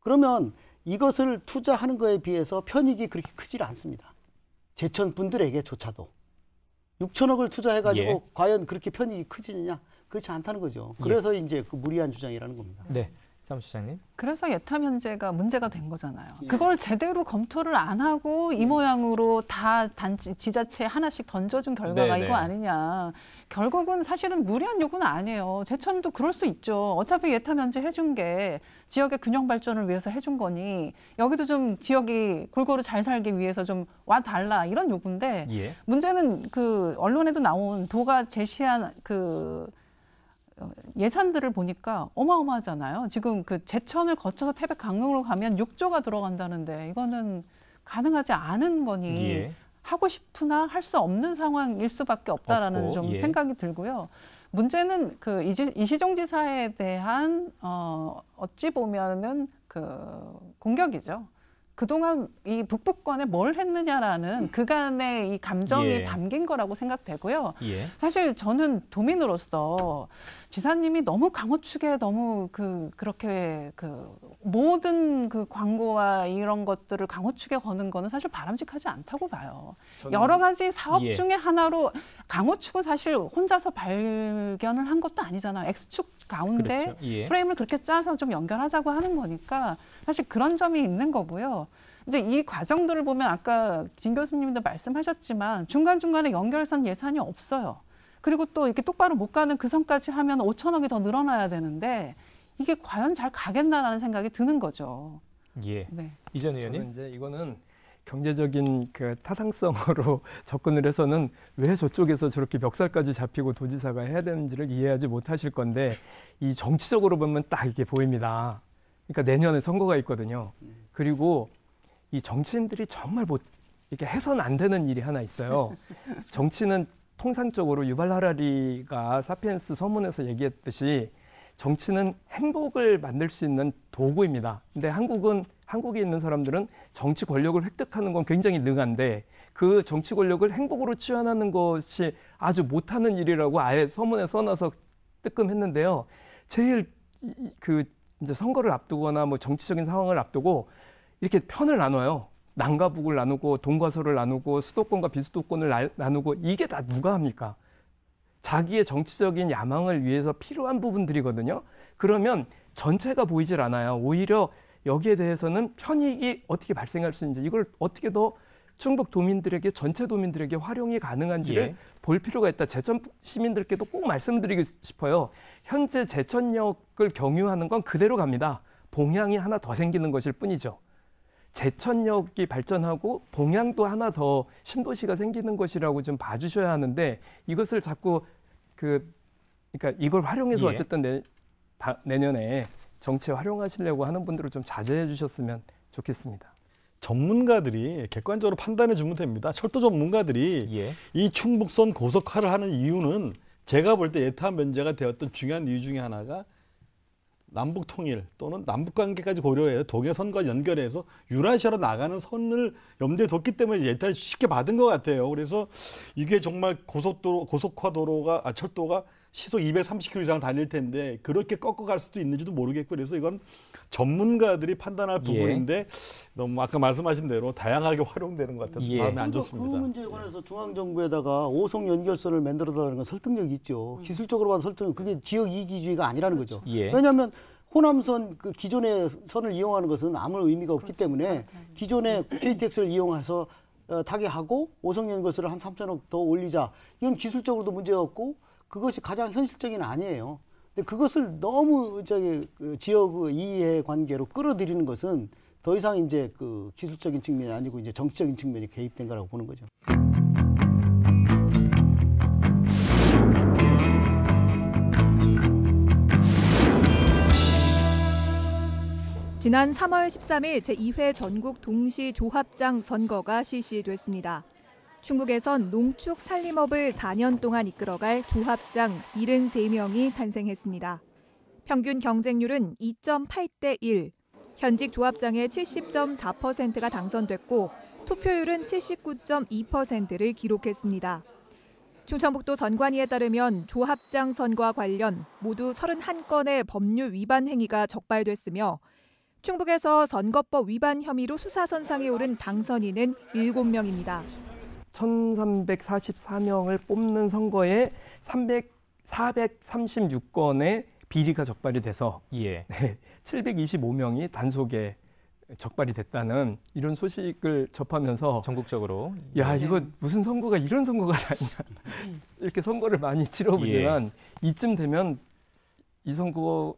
그러면 이것을 투자하는 거에 비해서 편익이 그렇게 크질 않습니다. 제천 분들에게조차도 6천억을 투자해가지고 예. 과연 그렇게 편익이 크지느냐 그렇지 않다는 거죠. 예. 그래서 예. 이제 그 무리한 주장이라는 겁니다. 네. 사무처장님. 그래서 예타 면제가 문제가 된 거잖아요. 예. 그걸 제대로 검토를 안 하고 이 예. 모양으로 다 단지 지자체 하나씩 던져준 결과가 네네. 네. 이거 아니냐. 결국은 사실은 무리한 요구는 아니에요. 제천도 그럴 수 있죠. 어차피 예타 면제 해준 게 지역의 균형 발전을 위해서 해준 거니 여기도 좀 지역이 골고루 잘 살기 위해서 좀 와 달라 이런 요구인데 예. 문제는 그 언론에도 나온 도가 제시한 그 예산들을 보니까 어마어마하잖아요. 지금 그 제천을 거쳐서 태백 강릉으로 가면 6조가 들어간다는데 이거는 가능하지 않은 거니 예. 하고 싶으나 할 수 없는 상황일 수밖에 없다라는 없고, 좀 예. 생각이 들고요. 문제는 그 이지, 이시종 지사에 대한 어 어찌 보면은 그 공격이죠. 그동안 이 북북권에 뭘 했느냐라는 음. 그간의 이 감정이 예. 담긴 거라고 생각되고요. 예. 사실 저는 도민으로서 지사님이 너무 강호 축에 너무 그 그렇게 그 모든 그 광고와 이런 것들을 강호 축에 거는 거는 사실 바람직하지 않다고 봐요. 여러 가지 사업 예. 중에 하나로 강호 축은 사실 혼자서 발견을 한 것도 아니잖아요. X축 가운데 그렇죠. 예. 프레임을 그렇게 짜서 좀 연결하자고 하는 거니까 사실 그런 점이 있는 거고요. 이제 이 과정들을 보면 아까 진 교수님도 말씀하셨지만 중간중간에 연결선 예산이 없어요. 그리고 또 이렇게 똑바로 못 가는 그 선까지 하면 5천억이 더 늘어나야 되는데 이게 과연 잘 가겠나라는 생각이 드는 거죠. 예. 네. 이전 의원님. 이제 이거는 경제적인 그 타당성으로 접근을 해서는 왜 저쪽에서 저렇게 멱살까지 잡히고 도지사가 해야 되는지를 이해하지 못하실 건데 이 정치적으로 보면 딱 이게 보입니다. 그러니까 내년에 선거가 있거든요. 그리고 이 정치인들이 정말 못 이렇게 해선 안 되는 일이 하나 있어요. 정치는 통상적으로 유발 하라리가 사피엔스 서문에서 얘기했듯이 정치는 행복을 만들 수 있는 도구입니다. 근데 한국은 한국에 있는 사람들은 정치 권력을 획득하는 건 굉장히 능한데 그 정치 권력을 행복으로 치환하는 것이 아주 못하는 일이라고 아예 서문에 써놔서 뜨끔했는데요. 제일 그 이제 선거를 앞두거나 뭐 정치적인 상황을 앞두고 이렇게 편을 나눠요. 남과 북을 나누고 동과 서를 나누고 수도권과 비수도권을 나, 누고 이게 다 누가 합니까? 자기의 정치적인 야망을 위해서 필요한 부분들이거든요. 그러면 전체가 보이질 않아요. 오히려 여기에 대해서는 편익이 어떻게 발생할 수 있는지 이걸 어떻게 더 충북 도민들에게 전체 도민들에게 활용이 가능한지를 예. 볼 필요가 있다. 제천 시민들께도 꼭 말씀드리고 싶어요. 현재 제천역을 경유하는 건 그대로 갑니다. 봉양이 하나 더 생기는 것일 뿐이죠. 제천역이 발전하고 봉양도 하나 더 신도시가 생기는 것이라고 좀 봐주셔야 하는데 이것을 자꾸 그 그러니까 이걸 활용해서 예. 어쨌든 내, 다, 내년에 정치에 활용하시려고 하는 분들을 좀 자제해 주셨으면 좋겠습니다. 전문가들이 객관적으로 판단해 주면 됩니다. 철도 전문가들이 예. 이 충북선 고속화를 하는 이유는 제가 볼 때 예타 면제가 되었던 중요한 이유 중에 하나가 남북 통일 또는 남북 관계까지 고려해 동해선과 연결해서 유라시아로 나가는 선을 염두에 뒀기 때문에 예타 쉽게 받은 것 같아요. 그래서 이게 정말 고속도로 고속화 도로가 아, 철도가 시속 230km 이상 다닐 텐데 그렇게 꺾어갈 수도 있는지도 모르겠고 그래서 이건 전문가들이 판단할 예. 부분인데 예. 너무 아까 말씀하신 대로 다양하게 활용되는 것 같아서 예. 마음에 안 좋습니다. 그 문제에 예. 관해서 중앙정부에다가 5성 연결선을 만들어달라는 건 설득력이 있죠. 음. 기술적으로 봐도 설득력 그게 지역 이기주의가 아니라는 거죠. 예. 왜냐하면 호남선 그 기존의 선을 이용하는 것은 아무 의미가 없기 그렇죠. 때문에 그렇죠. 기존의 KTX를 음. 이용해서 어, 타게 하고 오성 연결선을 한 3천억 더 올리자. 이건 기술적으로도 문제가 없고 그것이 가장 현실적인 아니에요. 근데 그것을 너무 저기 그 지역 이해 관계로 끌어들이는 것은 더 이상 이제 그 기술적인 측면이 아니고 이제 정치적인 측면이 개입된 거라고 보는 거죠. 지난 3월 13일 제2회 전국 동시 조합장 선거가 실시됐습니다. 중국에선 농축 산림업을 4년 동안 이끌어갈 조합장 73명이 탄생했습니다. 평균 경쟁률은 2.8대 1. 현직 조합장의 70.4%가 당선됐고 투표율은 79.2%를 기록했습니다. 충청북도 선관위에 따르면 조합장 선과 관련 모두 31건의 법률 위반 행위가 적발됐으며 충북에서 선거법 위반 혐의로 수사선상에 오른 당선인은 7명입니다. 1,344명을 뽑는 선거에 300, 436건의 비리가 적발이 돼서 예. 네, 725명이 단속에 적발이 됐다는 이런 소식을 접하면서 전국적으로 야 예. 이거 무슨 선거가 이런 선거가 아니냐 네. 이렇게 선거를 많이 치러보지만 예. 이쯤 되면 이 선거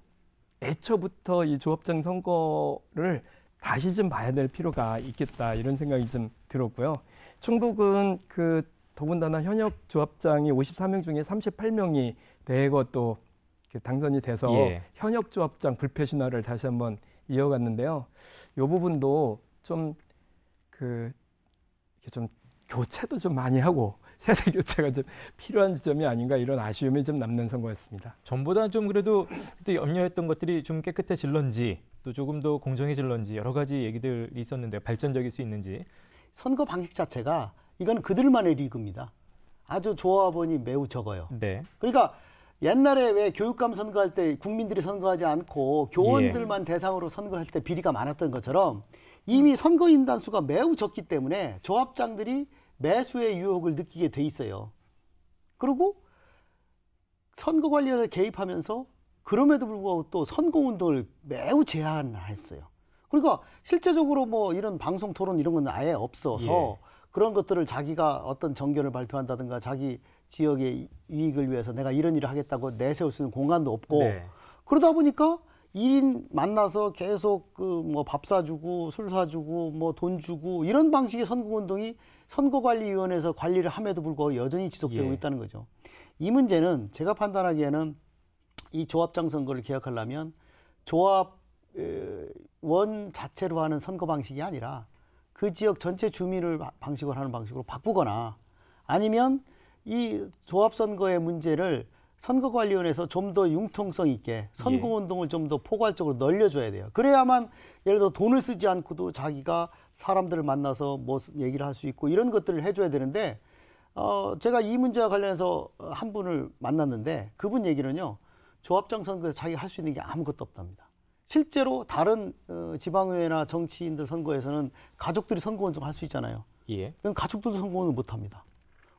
애초부터 이 조합장 선거를 다시 좀 봐야 될 필요가 있겠다 이런 생각이 좀 들었고요. 충북은 그 더군다나 현역 조합장이 53명 중에 38명이 대거 또 당선이 돼서 예. 현역 조합장 불패 신화를 다시 한번 이어갔는데요. 이 부분도 좀그좀 그 교체도 좀 많이 하고 세대 교체가 좀 필요한 지점이 아닌가 이런 아쉬움이 좀 남는 선거였습니다. 전보다 좀 그래도 그때 염려했던 것들이 좀 깨끗해질런지 또 조금 더 공정해질런지 여러 가지 얘기들이 있었는데 발전적일 수 있는지 선거 방식 자체가 이건 그들만의 리그입니다. 아주 조합원이 매우 적어요. 네. 그러니까 옛날에 왜 교육감 선거할 때 국민들이 선거하지 않고 교원들만 예. 대상으로 선거할 때 비리가 많았던 것처럼 이미 선거인단 수가 매우 적기 때문에 조합장들이 매수의 유혹을 느끼게 돼 있어요. 그리고 선거 관리에 개입하면서 그럼에도 불구하고 또 선거 운동을 매우 제한했어요. 그러니까 실제적으로 뭐 이런 방송 토론 이런 건 아예 없어서 예. 그런 것들을 자기가 어떤 정견을 발표한다든가 자기 지역의 이익을 위해서 내가 이런 일을 하겠다고 내세울 수 있는 공간도 없고 네. 그러다 보니까 일인 만나서 계속 그 뭐 밥 사주고 술 사주고 뭐 돈 주고 이런 방식의 선거운동이 선거관리위원회에서 관리를 함에도 불구하고 여전히 지속되고 예. 있다는 거죠. 이 문제는 제가 판단하기에는 이 조합장 선거를 개혁하려면 조합 원 자체로 하는 선거 방식이 아니라 그 지역 전체 주민을 방식으로 하는 방식으로 바꾸거나 아니면 이 조합선거의 문제를 선거관리위원회에서 좀 더 융통성 있게 선거운동을 예. 좀더 포괄적으로 넓려줘야 돼요. 그래야만 예를 들어 돈을 쓰지 않고도 자기가 사람들을 만나서 뭐 얘기를 할 수 있고 이런 것들을 해줘야 되는데 어 제가 이 문제와 관련해서 한 분을 만났는데 그분 얘기는요 조합장 선거에서 자기가 할 수 있는 게 아무것도 없답니다. 실제로 다른 어, 지방의회나 정치인들 선거에서는 가족들이 선거운동 좀할수 있잖아요. 예. 그럼 가족들도 선거운동 못 합니다.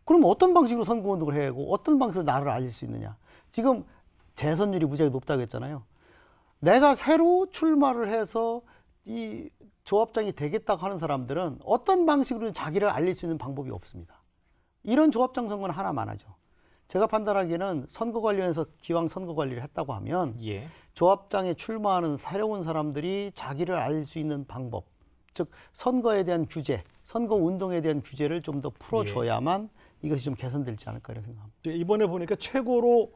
그럼 어떤 방식으로 선거운동을 해야 하고 어떤 방식으로 나를 알릴 수 있느냐. 지금 재선율이 무지하게 높다고 했잖아요. 내가 새로 출마를 해서 이 조합장이 되겠다고 하는 사람들은 어떤 방식으로 자기를 알릴 수 있는 방법이 없습니다. 이런 조합장 선거는 하나만 하죠. 제가 판단하기에는 선거 관련해서 기왕 선거 관리를 했다고 하면 예. 조합장에 출마하는 새로운 사람들이 자기를 알 수 있는 방법, 즉 선거에 대한 규제, 선거 운동에 대한 규제를 좀 더 풀어줘야만 예. 이것이 좀 개선될지 않을까 이런 생각합니다. 이번에 보니까 최고로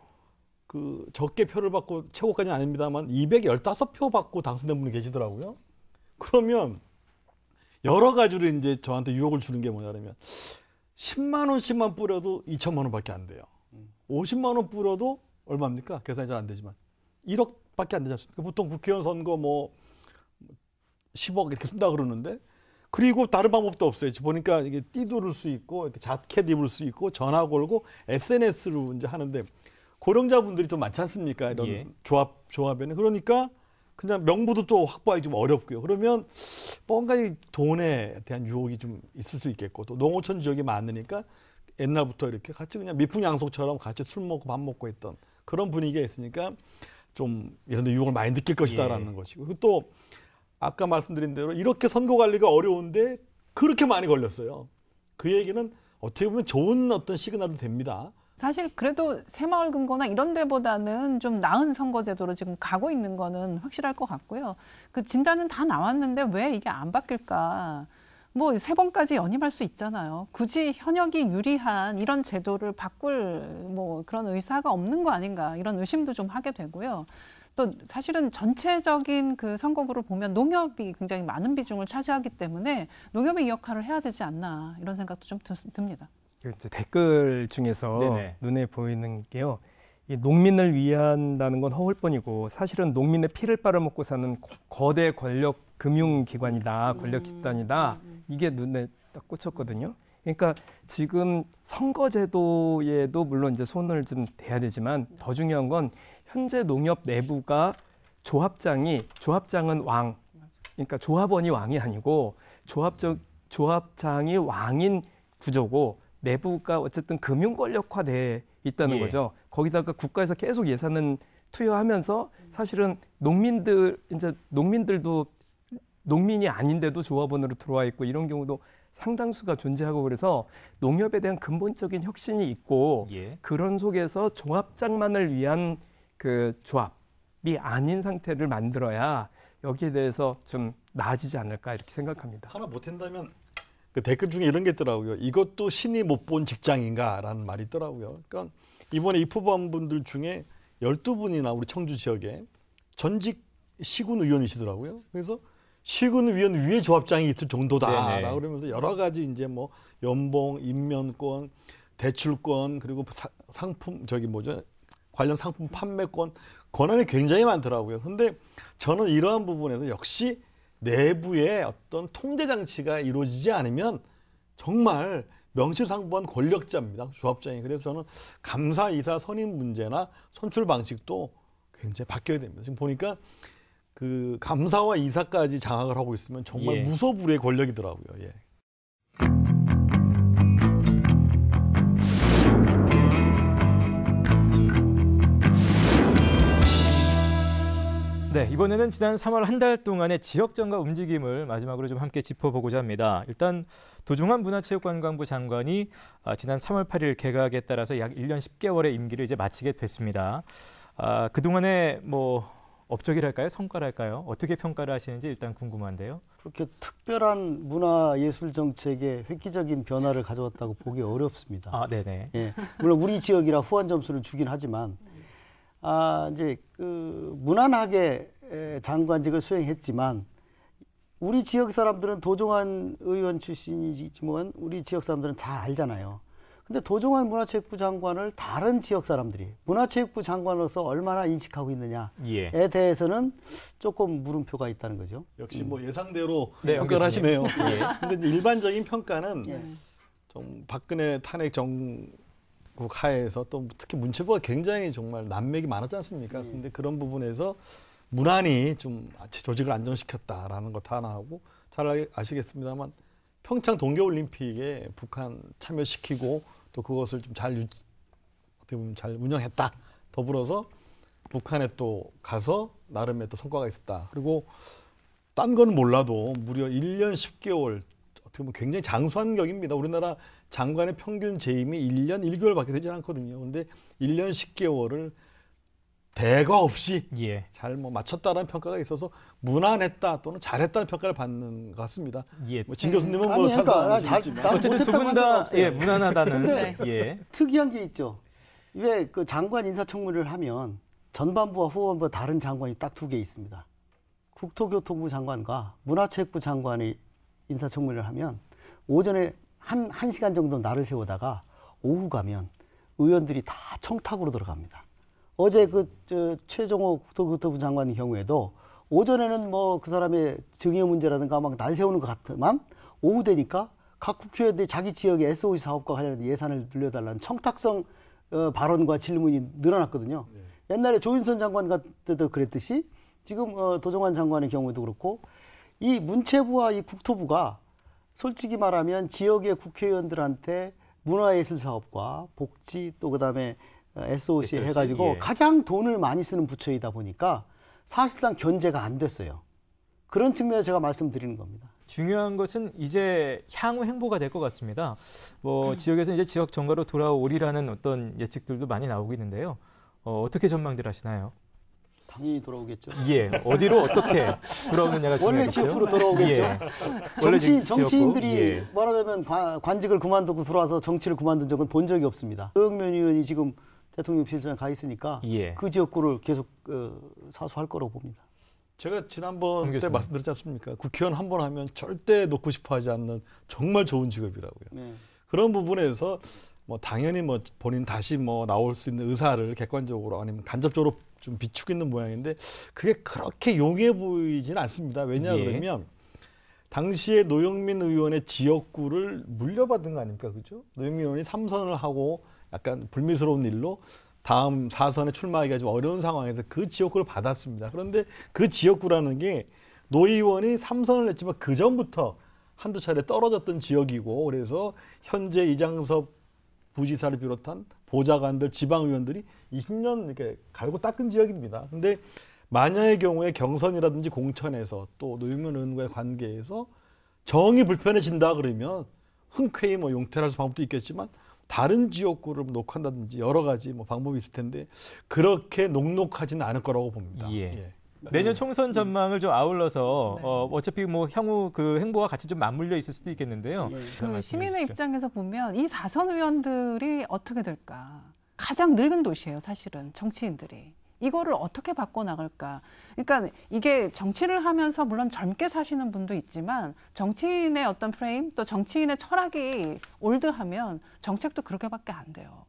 그 적게 표를 받고 최고까지 아닙니다만 215표 받고 당선된 분이 계시더라고요. 그러면 여러 가지로 이제 저한테 유혹을 주는 게 뭐냐면 10만 원씩만 뿌려도 2천만 원밖에 안 돼요. 50만 원뿌려도 얼마입니까? 계산이 잘 안 되지만 1억밖에 안 되지 않습니까? 보통 국회의원 선거 뭐 10억 뭐 이렇게 쓴다 그러는데 그리고 다른 방법도 없어요. 보니까 이게 띠두를 수 있고 이렇게 자켓 입을 수 있고 전화 걸고 SNS로 이제 하는데 고령자분들이 또 많지 않습니까? 이런 예. 조합 조합에는 그러니까 그냥 명부도 또 확보하기 좀 어렵고요. 그러면 뭔가 이 돈에 대한 유혹이 좀 있을 수 있겠고 또 농어촌 지역이 많으니까 옛날부터 이렇게 같이 그냥 미풍양속처럼 같이 술 먹고 밥 먹고 했던 그런 분위기가 있으니까 좀 이런 데 유혹을 많이 느낄 것이다라는 예. 것이고 그리고 또 아까 말씀드린 대로 이렇게 선거 관리가 어려운데 그렇게 많이 걸렸어요. 그 얘기는 어떻게 보면 좋은 어떤 시그널도 됩니다. 사실 그래도 새마을 금고나 이런 데보다는 좀 나은 선거제도로 지금 가고 있는 거는 확실할 것 같고요. 그 진단은 다 나왔는데 왜 이게 안 바뀔까? 뭐세 번까지 연임할 수 있잖아요. 굳이 현역이 유리한 이런 제도를 바꿀 뭐 그런 의사가 없는 거 아닌가 이런 의심도 좀 하게 되고요. 또 사실은 전체적인 그 선거구를 보면 농협이 굉장히 많은 비중을 차지하기 때문에 농협의 역할을 해야 되지 않나 이런 생각도 좀 듭니다. 그 댓글 중에서 네네. 눈에 보이는 게요. 이 농민을 위한다는 건 허울뻔이고 사실은 농민의 피를 빨아먹고 사는 거대 권력 금융기관이다, 권력 집단이다. 음. 음, 음. 이게 눈에 딱 꽂혔거든요. 그러니까 지금 선거제도에도 물론 이제 손을 좀 대야 되지만 더 중요한 건 현재 농협 내부가 조합장이 조합장은 왕, 그러니까 조합원이 왕이 아니고 조합적 조합장이 왕인 구조고 내부가 어쨌든 금융 권력화돼 있다는 예. 거죠. 거기다가 국가에서 계속 예산은 투여하면서 사실은 농민들 이제 농민들도 농민이 아닌데도 조합원으로 들어와 있고 이런 경우도 상당수가 존재하고 그래서 농협에 대한 근본적인 혁신이 있고 예. 그런 속에서 종합장만을 위한 그 조합이 아닌 상태를 만들어야 여기에 대해서 좀 나아지지 않을까 이렇게 생각합니다. 하나 못한다면 그 댓글 중에 이런 게 있더라고요. 이것도 신이 못 본 직장인가라는 말이 있더라고요. 그러니까 이번에 입후반 분들 중에 열두 분이나 우리 청주 지역에 전직 시군 의원이시더라고요. 그래서 실군위원위에 조합장이 있을 정도다라 그러면서 여러 가지 이제 뭐 연봉, 인면권 대출권 그리고 사, 상품 저기 뭐죠 관련 상품 판매권 권한이 굉장히 많더라고요. 근데 저는 이러한 부분에서 역시 내부의 어떤 통제 장치가 이루어지지 않으면 정말 명실상부한 권력자입니다. 조합장이. 그래서 저는 감사 이사 선임 문제나 선출 방식도 굉장히 바뀌어야 됩니다. 지금 보니까 그 감사와 이사까지 장악을 하고 있으면 정말 예. 무소불위의 권력이더라고요. 예. 네, 이번에는 지난 3월 한 달 동안의 지역정과 움직임을 마지막으로 좀 함께 짚어보고자 합니다. 일단 도종환 문화체육관광부 장관이 아, 지난 3월 8일 개각에 따라서 약 1년 10개월의 임기를 이제 마치게 됐습니다. 아, 그동안에 뭐 업적이랄까요? 성과랄까요? 어떻게 평가를 하시는지 일단 궁금한데요. 그렇게 특별한 문화 예술 정책의 획기적인 변화를 가져왔다고 보기 어렵습니다. 아, 네네. 예, 물론 우리 지역이라 후한 점수를 주긴 하지만 아, 이제 그 무난하게 장관직을 수행했지만 우리 지역 사람들은 도종환 의원 출신이지만 뭐 우리 지역 사람들은 잘 알잖아요. 근데 도종환 문화체육부 장관을 다른 지역 사람들이 문화체육부 장관으로서 얼마나 인식하고 있느냐에 예. 대해서는 조금 물음표가 있다는 거죠. 역시 음. 뭐 예상대로 음. 네, 평가를 하시네요. 예. 근데 일반적인 평가는 예. 좀 박근혜 탄핵 정국 하에서 또 특히 문체부가 굉장히 정말 난맥이 많았지 않습니까? 예. 근데 그런 부분에서 무난히 좀 아, 조직을 안정시켰다라는 것 하나하고 잘 아시겠습니다만 평창 동계올림픽에 북한 참여시키고 또 그것을 좀 잘 어떻게 보면 잘 운영했다. 더불어서 북한에 또 가서 나름의 또 성과가 있었다. 그리고 딴 거는 몰라도 무려 1년 10개월 어떻게 보면 굉장히 장수한 격입니다. 우리나라 장관의 평균 재임이 1년 1개월밖에 되지 않거든요. 그런데 1년 10개월을 대가 없이 예. 잘뭐 맞췄다라는 평가가 있어서 무난했다 또는 잘했다는 평가를 받는 것 같습니다. 예. 뭐진 교수님은 뭐찬성하시지만 그러니까, 어쨌든 두 분다 예, 무난하다는 근 예. 특이한 게 있죠. 왜 그 장관 인사청문회를 하면 전반부와 후반부 다른 장관이 딱 두 개 있습니다. 국토교통부 장관과 문화체육부 장관이 인사청문회를 하면 오전에 한, 한 시간 정도 날을 세우다가 오후 가면 의원들이 다 청탁으로 들어갑니다. 어제 그, 저, 최종호 국토교통부 장관의 경우에도 오전에는 뭐 그 사람의 증여 문제라든가 막 날 세우는 것 같지만 오후 되니까 각 국회의원들이 자기 지역의 SOC 사업과 관련된 예산을 늘려달라는 청탁성 어, 발언과 질문이 늘어났거든요. 네. 옛날에 조윤선 장관 같때도 그랬듯이 지금 어, 도정환 장관의 경우도 그렇고 이 문체부와 이 국토부가 솔직히 말하면 지역의 국회의원들한테 문화예술 사업과 복지 또 그다음에 어, SOC, SOC 해가지고 예. 가장 돈을 많이 쓰는 부처이다 보니까 사실상 견제가 안 됐어요. 그런 측면에서 제가 말씀드리는 겁니다. 중요한 것은 이제 향후 행보가 될 것 같습니다. 뭐 음. 지역에서 이제 지역 정가로 돌아오리라는 어떤 예측들도 많이 나오고 있는데요. 어, 떻게 전망들 하시나요? 당연히 돌아오겠죠. 예, 어디로 어떻게 돌아오느냐가 중요하죠. 원래 지역으로 돌아오겠죠. 예. 정치, 정치인들이 예. 말하자면 관직을 그만두고 들어와서 정치를 그만둔 적은 본 적이 없습니다. 조영면 그 의원이 지금 대통령 실장 가 있으니까 예. 그 지역구를 계속 어, 사수할 거라고 봅니다. 제가 지난번 때 말씀드렸지 않습니까? 국회의원 한 번 하면 절대 놓고 싶어 하지 않는 정말 좋은 직업이라고요. 네. 그런 부분에서 뭐 당연히 뭐 본인 다시 뭐 나올 수 있는 의사를 객관적으로 아니면 간접적으로 좀 비추고 는 모양인데 그게 그렇게 용해 보이진 않습니다. 왜냐 예. 그러면 당시에 노영민 의원의 지역구를 물려받은 거 아닙니까? 그죠? 노영민 의원이 삼선을 하고 약간 불미스러운 일로 다음 사선에 출마하기가 좀 어려운 상황에서 그 지역구를 받았습니다. 그런데 그 지역구라는 게 노 의원이 삼선을 했지만 그 전부터 한두 차례 떨어졌던 지역이고 그래서 현재 이장섭 부지사를 비롯한 보좌관들, 지방의원들이 20년 이렇게 갈고 닦은 지역입니다. 근데 만약의 경우에 경선이라든지 공천에서 또 노무현 의원과의 관계에서 정이 불편해진다 그러면 흔쾌히 뭐 용퇴할 방법도 있겠지만 다른 지역구를 녹한다든지 화 여러 가지 뭐 방법이 있을 텐데 그렇게 녹록하지는 않을 거라고 봅니다. 예. 예. 내년 총선 전망을 좀 아울러서 네. 어, 어차피 뭐 향후 그 행보와 같이 좀 맞물려 있을 수도 있겠는데요. 네. 그 시민의 입장에서 보면 이 사선 의원들이 어떻게 될까? 가장 늙은 도시예요, 사실은 정치인들이. 이거를 어떻게 바꿔나갈까. 그러니까 이게 정치를 하면서 물론 젊게 사시는 분도 있지만 정치인의 어떤 프레임 또 정치인의 철학이 올드하면 정책도 그렇게밖에 안 돼요.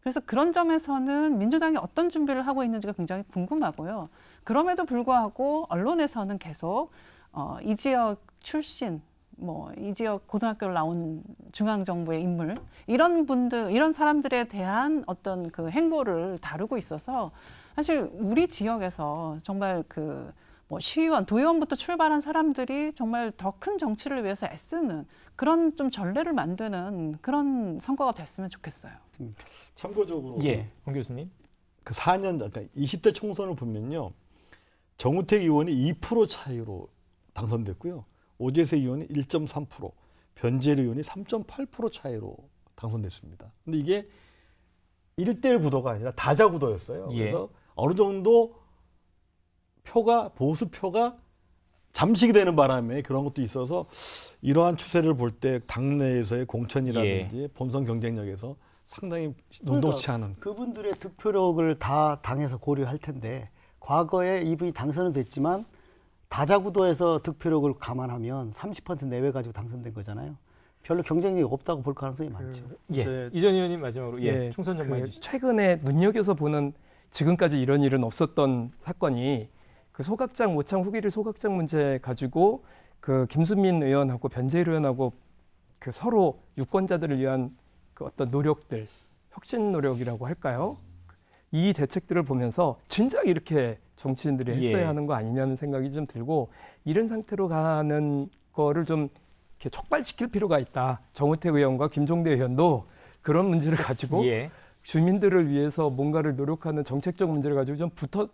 그래서 그런 점에서는 민주당이 어떤 준비를 하고 있는지가 굉장히 궁금하고요. 그럼에도 불구하고 언론에서는 계속 어, 이 지역 출신 뭐 이 지역 고등학교를 나온 중앙 정부의 인물 이런 분들 이런 사람들에 대한 어떤 그 행보를 다루고 있어서 사실 우리 지역에서 정말 그 뭐 시의원, 도의원부터 출발한 사람들이 정말 더 큰 정치를 위해서 애쓰는 그런 좀 전례를 만드는 그런 선거가 됐으면 좋겠어요. 참고적으로 예, 홍 교수님 그 4년 그러니까 20대 총선을 보면요. 정우택 의원이 2% 차이로 당선됐고요. 오재세 의원이 1.3%, 변재 의원이 3.8% 차이로 당선됐습니다. 근데 이게 1대1 구도가 아니라 다자 구도였어요. 예. 그래서 어느 정도 표가 보수 표가 잠식이 되는 바람에 그런 것도 있어서 이러한 추세를 볼 때 당내에서의 공천이라든지 예. 본선 경쟁력에서 상당히 논동치 그러니까 않은 그분들의 득표력을 다 당에서 고려할 텐데 과거에 이분이 당선은 됐지만 다자구도에서 득표력을 감안하면 30% 내외 가지고 당선된 거잖아요. 별로 경쟁력이 없다고 볼 가능성이 많죠. 그 예. 이전 의원님 마지막으로 예. 예. 총선 전망 그 최근에 눈여겨서 보는 지금까지 이런 일은 없었던 사건이 그 소각장 모창 후기를 소각장 문제 가지고 그 김수민 의원하고 변재일 의원하고 그 서로 유권자들을 위한 그 어떤 노력들 혁신 노력이라고 할까요? 이 대책들을 보면서 진작 이렇게 정치인들이 예. 했어야 예. 하는 거 아니냐는 생각이 좀 들고 이런 상태로 가는 거를 좀 이렇게 촉발시킬 필요가 있다. 정우택 의원과 김종대 의원도 그런 문제를 가지고 예. 주민들을 위해서 뭔가를 노력하는 정책적 문제를 가지고 좀 붙어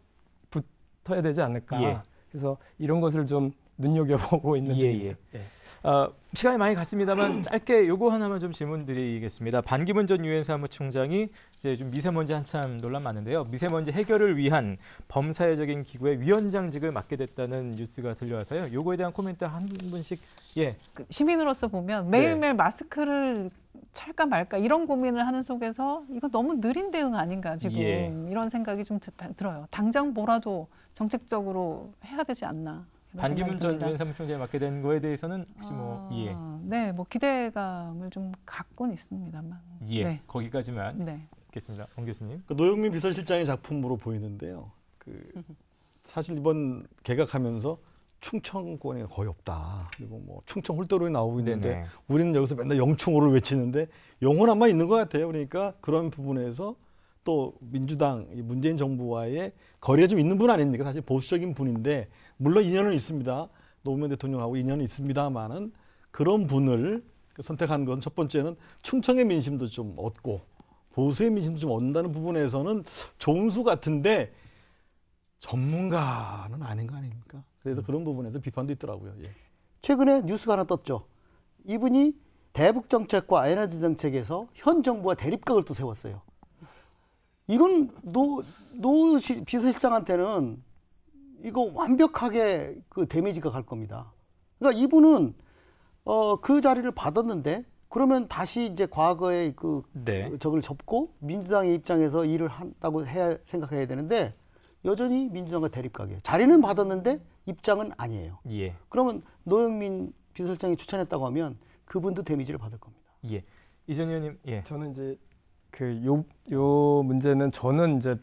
붙어야 되지 않을까. 예. 그래서 이런 것을 좀 눈여겨보고 있는 예, 중입니다. 예, 예. 어, 시간이 많이 갔습니다만 짧게 요거 하나만 좀 질문드리겠습니다. 반기문 전 유엔 사무총장이 이제 좀 미세먼지 한참 논란 많은데요. 미세먼지 해결을 위한 범사회적인 기구의 위원장직을 맡게 됐다는 뉴스가 들려와서요. 요거에 대한 코멘트 한 분씩 예. 그 시민으로서 보면 매일매일 네. 마스크를 찰까 말까 이런 고민을 하는 속에서 이거 너무 느린 대응 아닌가 지금 예. 이런 생각이 좀 들어요. 당장 뭐라도 정책적으로 해야 되지 않나. 반기문 전왼삼총장에 맡게 된 거에 대해서는 혹시 뭐, 아, 이해? 예. 네, 뭐 기대감을 좀 갖고는 있습니다만. 예, 네. 거기까지만 네. 겠습니다. 홍 교수님. 그 노영민 비서실장의 작품으로 보이는데요. 그 사실 이번 개각하면서 충청권이 거의 없다. 그리고 뭐 충청 홀대로 나오고 있는데 네네. 네. 우리는 여기서 맨날 영충호를 외치는데 영혼한마 있는 것 같아요. 그러니까 그런 부분에서 또 민주당 문재인 정부와의 거리가 좀 있는 분 아닙니까? 사실 보수적인 분인데 물론 인연은 있습니다. 노무현 대통령하고 인연은 있습니다만은 그런 분을 선택한 건 첫 번째는 충청의 민심도 좀 얻고 보수의 민심도 좀 얻는다는 부분에서는 좋은 수 같은데 전문가는 아닌 거 아닙니까? 그래서 음. 그런 부분에서 비판도 있더라고요. 예. 최근에 뉴스가 하나 떴죠. 이분이 대북 정책과 에너지 정책에서 현 정부와 대립각을 또 세웠어요. 이건 노, 노 시, 비서실장한테는 이거 완벽하게 그 데미지가 갈 겁니다. 그러니까 이분은 어, 그 자리를 받았는데 그러면 다시 이제 과거의 그 네. 적을 접고 민주당의 입장에서 일을 한다고 해야 생각해야 되는데 여전히 민주당과 대립각이에요. 자리는 받았는데 입장은 아니에요. 예. 그러면 노영민 비서실장이 추천했다고 하면 그분도 데미지를 받을 겁니다. 예. 이전 의원님, 예. 저는 이제 그 요 요 문제는 저는 이제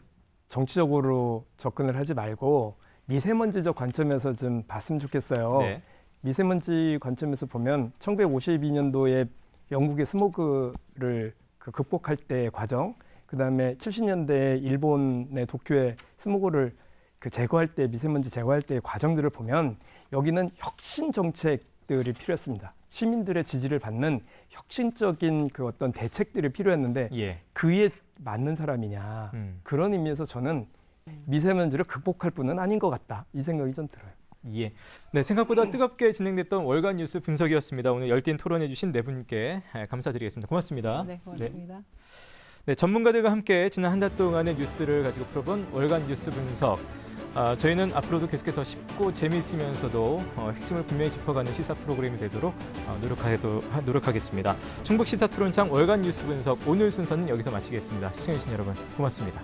정치적으로 접근을 하지 말고 미세먼지적 관점에서 좀 봤으면 좋겠어요. 네. 미세먼지 관점에서 보면 1952년도에 영국의 스모그를 그 극복할 때의 과정, 그 다음에 70년대 일본의 도쿄의 스모그를 그 제거할 때 미세먼지 제거할 때의 과정들을 보면 여기는 혁신 정책들이 필요했습니다. 시민들의 지지를 받는 혁신적인 그 어떤 대책들이 필요했는데 예. 그에 맞는 사람이냐 음. 그런 의미에서 저는 미세먼지를 극복할 뿐은 아닌 것 같다. 이 생각이 좀 들어요. 예. 네, 생각보다 뜨겁게 진행됐던 월간 뉴스 분석이었습니다. 오늘 열띤 토론해 주신 네 분께 아, 감사드리겠습니다. 고맙습니다. 네, 고맙습니다. 네. 네 전문가들과 함께 지난 한 달 동안의 뉴스를 가지고 풀어본 월간 뉴스 분석. 아, 저희는 앞으로도 계속해서 쉽고 재미있으면서도 어, 핵심을 분명히 짚어가는 시사 프로그램이 되도록 어, 노력하도, 노력하겠습니다. 충북 시사 토론창 월간 뉴스 분석 오늘 순서는 여기서 마치겠습니다. 시청해주신 여러분 고맙습니다.